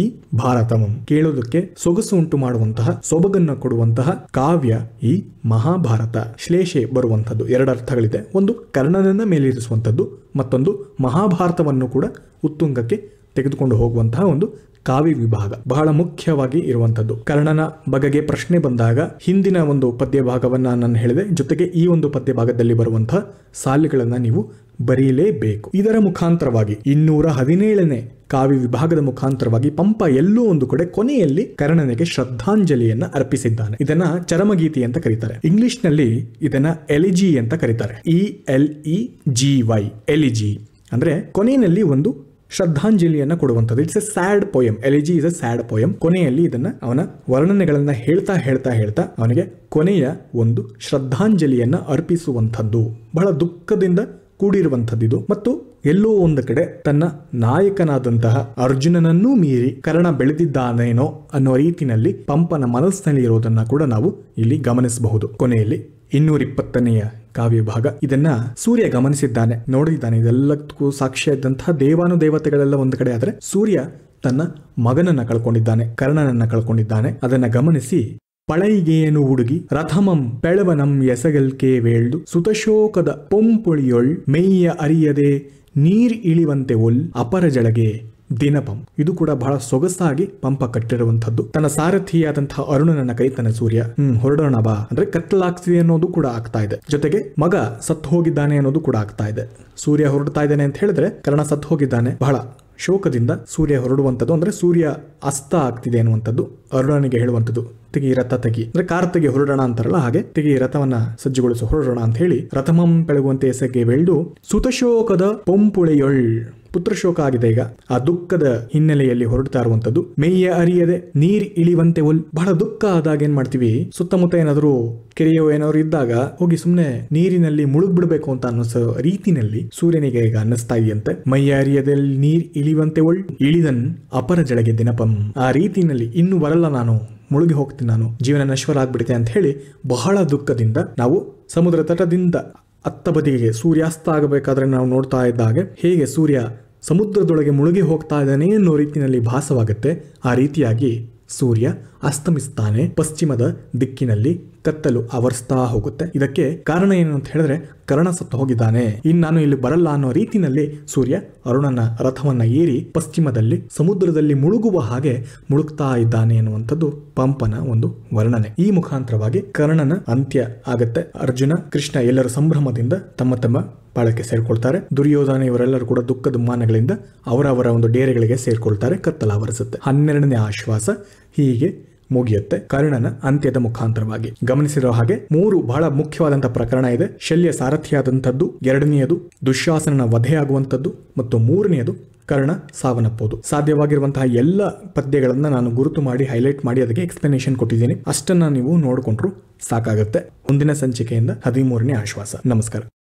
ಈ ಭಾರತಮಂ ಕೇಳೋದಕ್ಕೆ ಸೊಗಸು ಉಂಟು ಮಾಡುವಂತಹ ಸೊಬಗನ್ನ ಕೊಡುವಂತಹ ಕಾವ್ಯ ಈ ಮಹಾಭಾರತ ಶ್ಲೇಷೆ ಬರುವಂಥದ್ದು ಅರ್ಥಗಳಿದೆ ಒಂದು ಕರ್ಣನನ್ನ ಮೇಲಿರಿಸುವಂಥದ್ದು ಮತ್ತೊಂದು ಮಹಾಭಾರತವನ್ನು ಕೂಡ ಉತ್ತುಂಗಕ್ಕೆ ತೆಗೆದುಕೊಂಡು ಹೋಗುವಂತಹ ಒಂದು ಕಾವಿ ವಿಭಾಗ ಬಹಳ ಮುಖ್ಯವಾಗಿ ಇರುವಂತದ್ದು ಕರ್ಣನ ಬಗೆಗೆ ಪ್ರಶ್ನೆ ಬಂದಾಗ ಹಿಂದಿನ ಒಂದು ಪದ್ಯ ಭಾಗವನ್ನ ನಾನು ಹೇಳಿದೆ ಜೊತೆಗೆ ಈ ಒಂದು ಪದ್ಯ ಭಾಗದಲ್ಲಿ ಬರುವಂತಹ ಸಾಲುಗಳನ್ನ ನೀವು ಬರೆಯಲೇಬೇಕು ಇದರ ಮುಖಾಂತರವಾಗಿ ಇನ್ನೂರ ಹದಿನೇಳನೇ ಕಾವ್ಯ ವಿಭಾಗದ ಮುಖಾಂತರವಾಗಿ ಪಂಪ ಎಲ್ಲೂ ಒಂದು ಕಡೆ ಕೊನೆಯಲ್ಲಿ ಕರ್ಣನಿಗೆ ಶ್ರದ್ಧಾಂಜಲಿಯನ್ನ ಅರ್ಪಿಸಿದ್ದಾನೆ ಇದನ್ನ ಚರಮಗೀತಿ ಅಂತ ಕರೀತಾರೆ ಇಂಗ್ಲಿಷ್ ನಲ್ಲಿ ಇದನ್ನ ಎಲಿಜಿ ಅಂತ ಕರೀತಾರೆ E L E G Y elegy ಅಂದ್ರೆ ಕೊನೆಯಲ್ಲಿ ಒಂದು ಶ್ರದ್ಧಾಂಜಲಿಯನ್ನು ಕೊಡುವಂಥದ್ದು it's a sad poem elegy is a sad poem ಕೊನೆಯಲ್ಲಿ ಇದನ್ನ ಅವನ ವರ್ಣನೆಗಳನ್ನ ಹೇಳ್ತಾ ಹೇಳ್ತಾ ಹೇಳ್ತಾ ಅವನಿಗೆ ಕೊನೆಯ ಒಂದು ಶ್ರದ್ಧಾಂಜಲಿಯನ್ನು ಅರ್ಪಿಸುವಂಥದ್ದು ಬಹಳ ದುಃಖದಿಂದ ಇದು ಮತ್ತು ಎಲ್ಲೋ ಒಂದು ಕಡೆ ತನ್ನ ನಾಯಕನಾದಂತಹ ಅರ್ಜುನನನ್ನೂ ಮೀರಿ ಕರ್ಣ ಬೆಳೆದಿದ್ದಾನೇನೋ ಅನ್ನೋ ರೀತಿಯಲ್ಲಿ ಪಂಪನ ಮನಸ್ಸಿನಲ್ಲಿ ಇರೋದನ್ನ ಕೂಡ ನಾವು ಇಲ್ಲಿ ಗಮನಿಸಬಹುದು ಕೊನೆಯಲ್ಲಿ ಇಪ್ಪತ್ತನೆಯ ಕಾವ್ಯ ಭಾಗ ಇದನ್ನ ಸೂರ್ಯ ಗಮನಿಸಿದ್ದಾನೆ ನೋಡಿದ್ದಾನೆ ಇದೆಲ್ಲಕ್ಕೂ ಸಾಕ್ಷಿ ಇದ್ದಂತಹ ದೇವಾನು ದೇವತೆಗಳೆಲ್ಲ ಒಂದು ಕಡೆ ಆದರೆ ಸೂರ್ಯ ತನ್ನ ಮಗನನ್ನ ಕಳ್ಕೊಂಡಿದ್ದಾನೆ ಕರ್ಣನನ್ನ ಕಳ್ಕೊಂಡಿದ್ದಾನೆ ಅದನ್ನ ಗಮನಿಸಿ ಪಳೈಗೇನು ಹುಡುಗಿ ರಥಮಂ ಪೆಳವನಂ ಎಸಗಲ್ಕೆ ವೇಳ್ದು ಸುತಶೋಕದ ಪೊಂಪೊಳಿಯೊಳ್ ಮೇಯ್ಯ ಅರಿಯದೆ ನೀರ್ ಇಳಿವಂತೆ ಒಲ್ ಅಪರ ಜಳಗೆ ದಿನಪಂ ಇದು ಕೂಡ ಬಹಳ ಸೊಗಸಾಗಿ ಪಂಪ ಕಟ್ಟಿರುವಂತದ್ದು ತನ್ನ ಸಾರಥಿಯಾದಂತಹ ಅರುಣನನ್ನ ಕೈ ತನ್ನ ಸೂರ್ಯ ಹ್ಮ್ ಹೊರಡೋಣ ಬಾ ಅಂದ್ರೆ ಕತ್ತಲಾಗ್ತಿದೆ ಅನ್ನೋದು ಕೂಡ ಆಗ್ತಾ ಇದೆ ಜೊತೆಗೆ ಮಗ ಸತ್ತು ಹೋಗಿದ್ದಾನೆ ಅನ್ನೋದು ಕೂಡ ಆಗ್ತಾ ಇದೆ ಸೂರ್ಯ ಹೊರಡ್ತಾ ಇದ್ದಾನೆ ಅಂತ ಹೇಳಿದ್ರೆ ಕರ್ಣ ಸತ್ತು ಹೋಗಿದ್ದಾನೆ ಬಹಳ ಶೋಕದಿಂದ ಸೂರ್ಯ ಹೊರಡುವಂಥದ್ದು ಅಂದರೆ ಸೂರ್ಯ ಅಸ್ತ ಆಗ್ತಿದೆ ಅನ್ನುವಂಥದ್ದು ಅರುಣನಿಗೆ ಹೇಳುವಂಥದ್ದು ತೆಗಿ ರಥ ತೆಗಿ ಅಂದ್ರೆ ತೆಗಿ ಹೊರಡೋಣ ಅಂತಾರಲ್ಲ ಹಾಗೆ ತೆಗಿ ರಥವನ್ನ ಸಜ್ಜುಗೊಳಿಸು ಹೊರಡೋಣ ಅಂತ ಹೇಳಿ ರಥಮಂ ಪೆಳಗುವಂತೆ ಎಸೆಗೆ ಬೆಳೆದು ಸುತಶೋಕದ ಪೊಂಪುಳೆಯೊಳ್ ಪುತ್ರಶೋಕ ಆಗಿದೆ ಈಗ ಆ ದುಃಖದ ಹಿನ್ನೆಲೆಯಲ್ಲಿ ಹೊರಡ್ತಾ ಇರುವಂತದ್ದು ಮೇಯ ಅರಿಯದೆ ನೀರ್ ಇಳಿವಂತೆ ಒಲ್ ಬಹಳ ದುಃಖ ಆದಾಗ ಏನ್ ಮಾಡ್ತೀವಿ ಸುತ್ತಮುತ್ತ ಏನಾದರೂ ಕೆರೆಯೋ ಏನಾದ್ರು ಇದ್ದಾಗ ಹೋಗಿ ಸುಮ್ನೆ ನೀರಿನಲ್ಲಿ ಮುಳುಗ್ ಬಿಡಬೇಕು ಅಂತ ಅನ್ನಿಸೋ ರೀತಿನಲ್ಲಿ ಸೂರ್ಯನಿಗೆ ಈಗ ಅನ್ನಿಸ್ತಾ ಇದೆಯಂತೆ ಮೈಯ ಅರಿಯದಲ್ಲಿ ನೀರ್ ಇಳಿವಂತೆ ಒಳ್ ಇಳಿದನ್ ಅಪರ ಜಳಗೆ ದಿನಪಂ ಆ ರೀತಿನಲ್ಲಿ ಇನ್ನು ಬರಲ್ಲ ನಾನು ಮುಳುಗಿ ಹೋಗ್ತೀನಿ ನಾನು ಜೀವನ ನಶ್ವರ ಆಗ್ಬಿಡುತ್ತೆ ಅಂತ ಹೇಳಿ ಬಹಳ ದುಃಖದಿಂದ ನಾವು ಸಮುದ್ರ ತಟದಿಂದ ಅತ್ತ ಬದಿಗೆ ಸೂರ್ಯಾಸ್ತ ಆಗಬೇಕಾದ್ರೆ ನಾವು ನೋಡ್ತಾ ಇದ್ದಾಗ ಹೇಗೆ ಸೂರ್ಯ ಸಮುದ್ರದೊಳಗೆ ಮುಳುಗಿ ಹೋಗ್ತಾ ಇದ್ದಾನೆ ಅನ್ನೋ ರೀತಿಯಲ್ಲಿ ಭಾಸವಾಗುತ್ತೆ ಆ ರೀತಿಯಾಗಿ ಸೂರ್ಯ ಅಸ್ತಮಿಸ್ತಾನೆ ಪಶ್ಚಿಮದ ದಿಕ್ಕಿನಲ್ಲಿ ಕತ್ತಲು ಆವರಿಸ್ತಾ ಹೋಗುತ್ತೆ ಇದಕ್ಕೆ ಕಾರಣ ಏನು ಅಂತ ಹೇಳಿದ್ರೆ ಕರ್ಣ ಸತ್ತು ಹೋಗಿದ್ದಾನೆ ಇನ್ನು ನಾನು ಇಲ್ಲಿ ಬರಲ್ಲ ಅನ್ನೋ ರೀತಿನಲ್ಲಿ ಸೂರ್ಯ ಅರುಣನ ರಥವನ್ನ ಏರಿ ಪಶ್ಚಿಮದಲ್ಲಿ ಸಮುದ್ರದಲ್ಲಿ ಮುಳುಗುವ ಹಾಗೆ ಮುಳುಗ್ತಾ ಇದ್ದಾನೆ ಎನ್ನುವಂಥದ್ದು ಪಂಪನ ಒಂದು ವರ್ಣನೆ ಈ ಮುಖಾಂತರವಾಗಿ ಕರ್ಣನ ಅಂತ್ಯ ಆಗತ್ತೆ ಅರ್ಜುನ ಕೃಷ್ಣ ಎಲ್ಲರ ಸಂಭ್ರಮದಿಂದ ತಮ್ಮ ತಮ್ಮ ಬಾಳಕ್ಕೆ ಸೇರ್ಕೊಳ್ತಾರೆ ದುರ್ಯೋಧನ ಇವರೆಲ್ಲರೂ ಕೂಡ ದುಃಖ ದುಮ್ಮಾನಗಳಿಂದ ಅವರವರ ಒಂದು ಡೇರೆಗಳಿಗೆ ಸೇರ್ಕೊಳ್ತಾರೆ ಆವರಿಸುತ್ತೆ ಹನ್ನೆರಡನೇ ಆಶ್ವಾಸ ಹೀಗೆ ಮುಗಿಯುತ್ತೆ ಕರ್ಣನ ಅಂತ್ಯದ ಮುಖಾಂತರವಾಗಿ ಗಮನಿಸಿರೋ ಹಾಗೆ ಮೂರು ಬಹಳ ಮುಖ್ಯವಾದಂತಹ ಪ್ರಕರಣ ಇದೆ ಶಲ್ಯ ಸಾರಥಿಯಾದಂಥದ್ದು ಎರಡನೆಯದು ದುಶ್ಯಾಸನನ ವಧೆಯಾಗುವಂಥದ್ದು ಮತ್ತು ಮೂರನೆಯದು ಕರ್ಣ ಸಾವನ್ನಪ್ಪೋದು ಸಾಧ್ಯವಾಗಿರುವಂತಹ ಎಲ್ಲ ಪದ್ಯಗಳನ್ನು ನಾನು ಗುರುತು ಮಾಡಿ ಹೈಲೈಟ್ ಮಾಡಿ ಅದಕ್ಕೆ ಎಕ್ಸ್ಪ್ಲನೇಷನ್ ಕೊಟ್ಟಿದ್ದೀನಿ ಅಷ್ಟನ್ನು ನೀವು ನೋಡಿಕೊಂಡ್ರು ಸಾಕಾಗುತ್ತೆ ಮುಂದಿನ ಸಂಚಿಕೆಯಿಂದ ಹದಿಮೂರನೇ ಆಶ್ವಾಸ ನಮಸ್ಕಾರ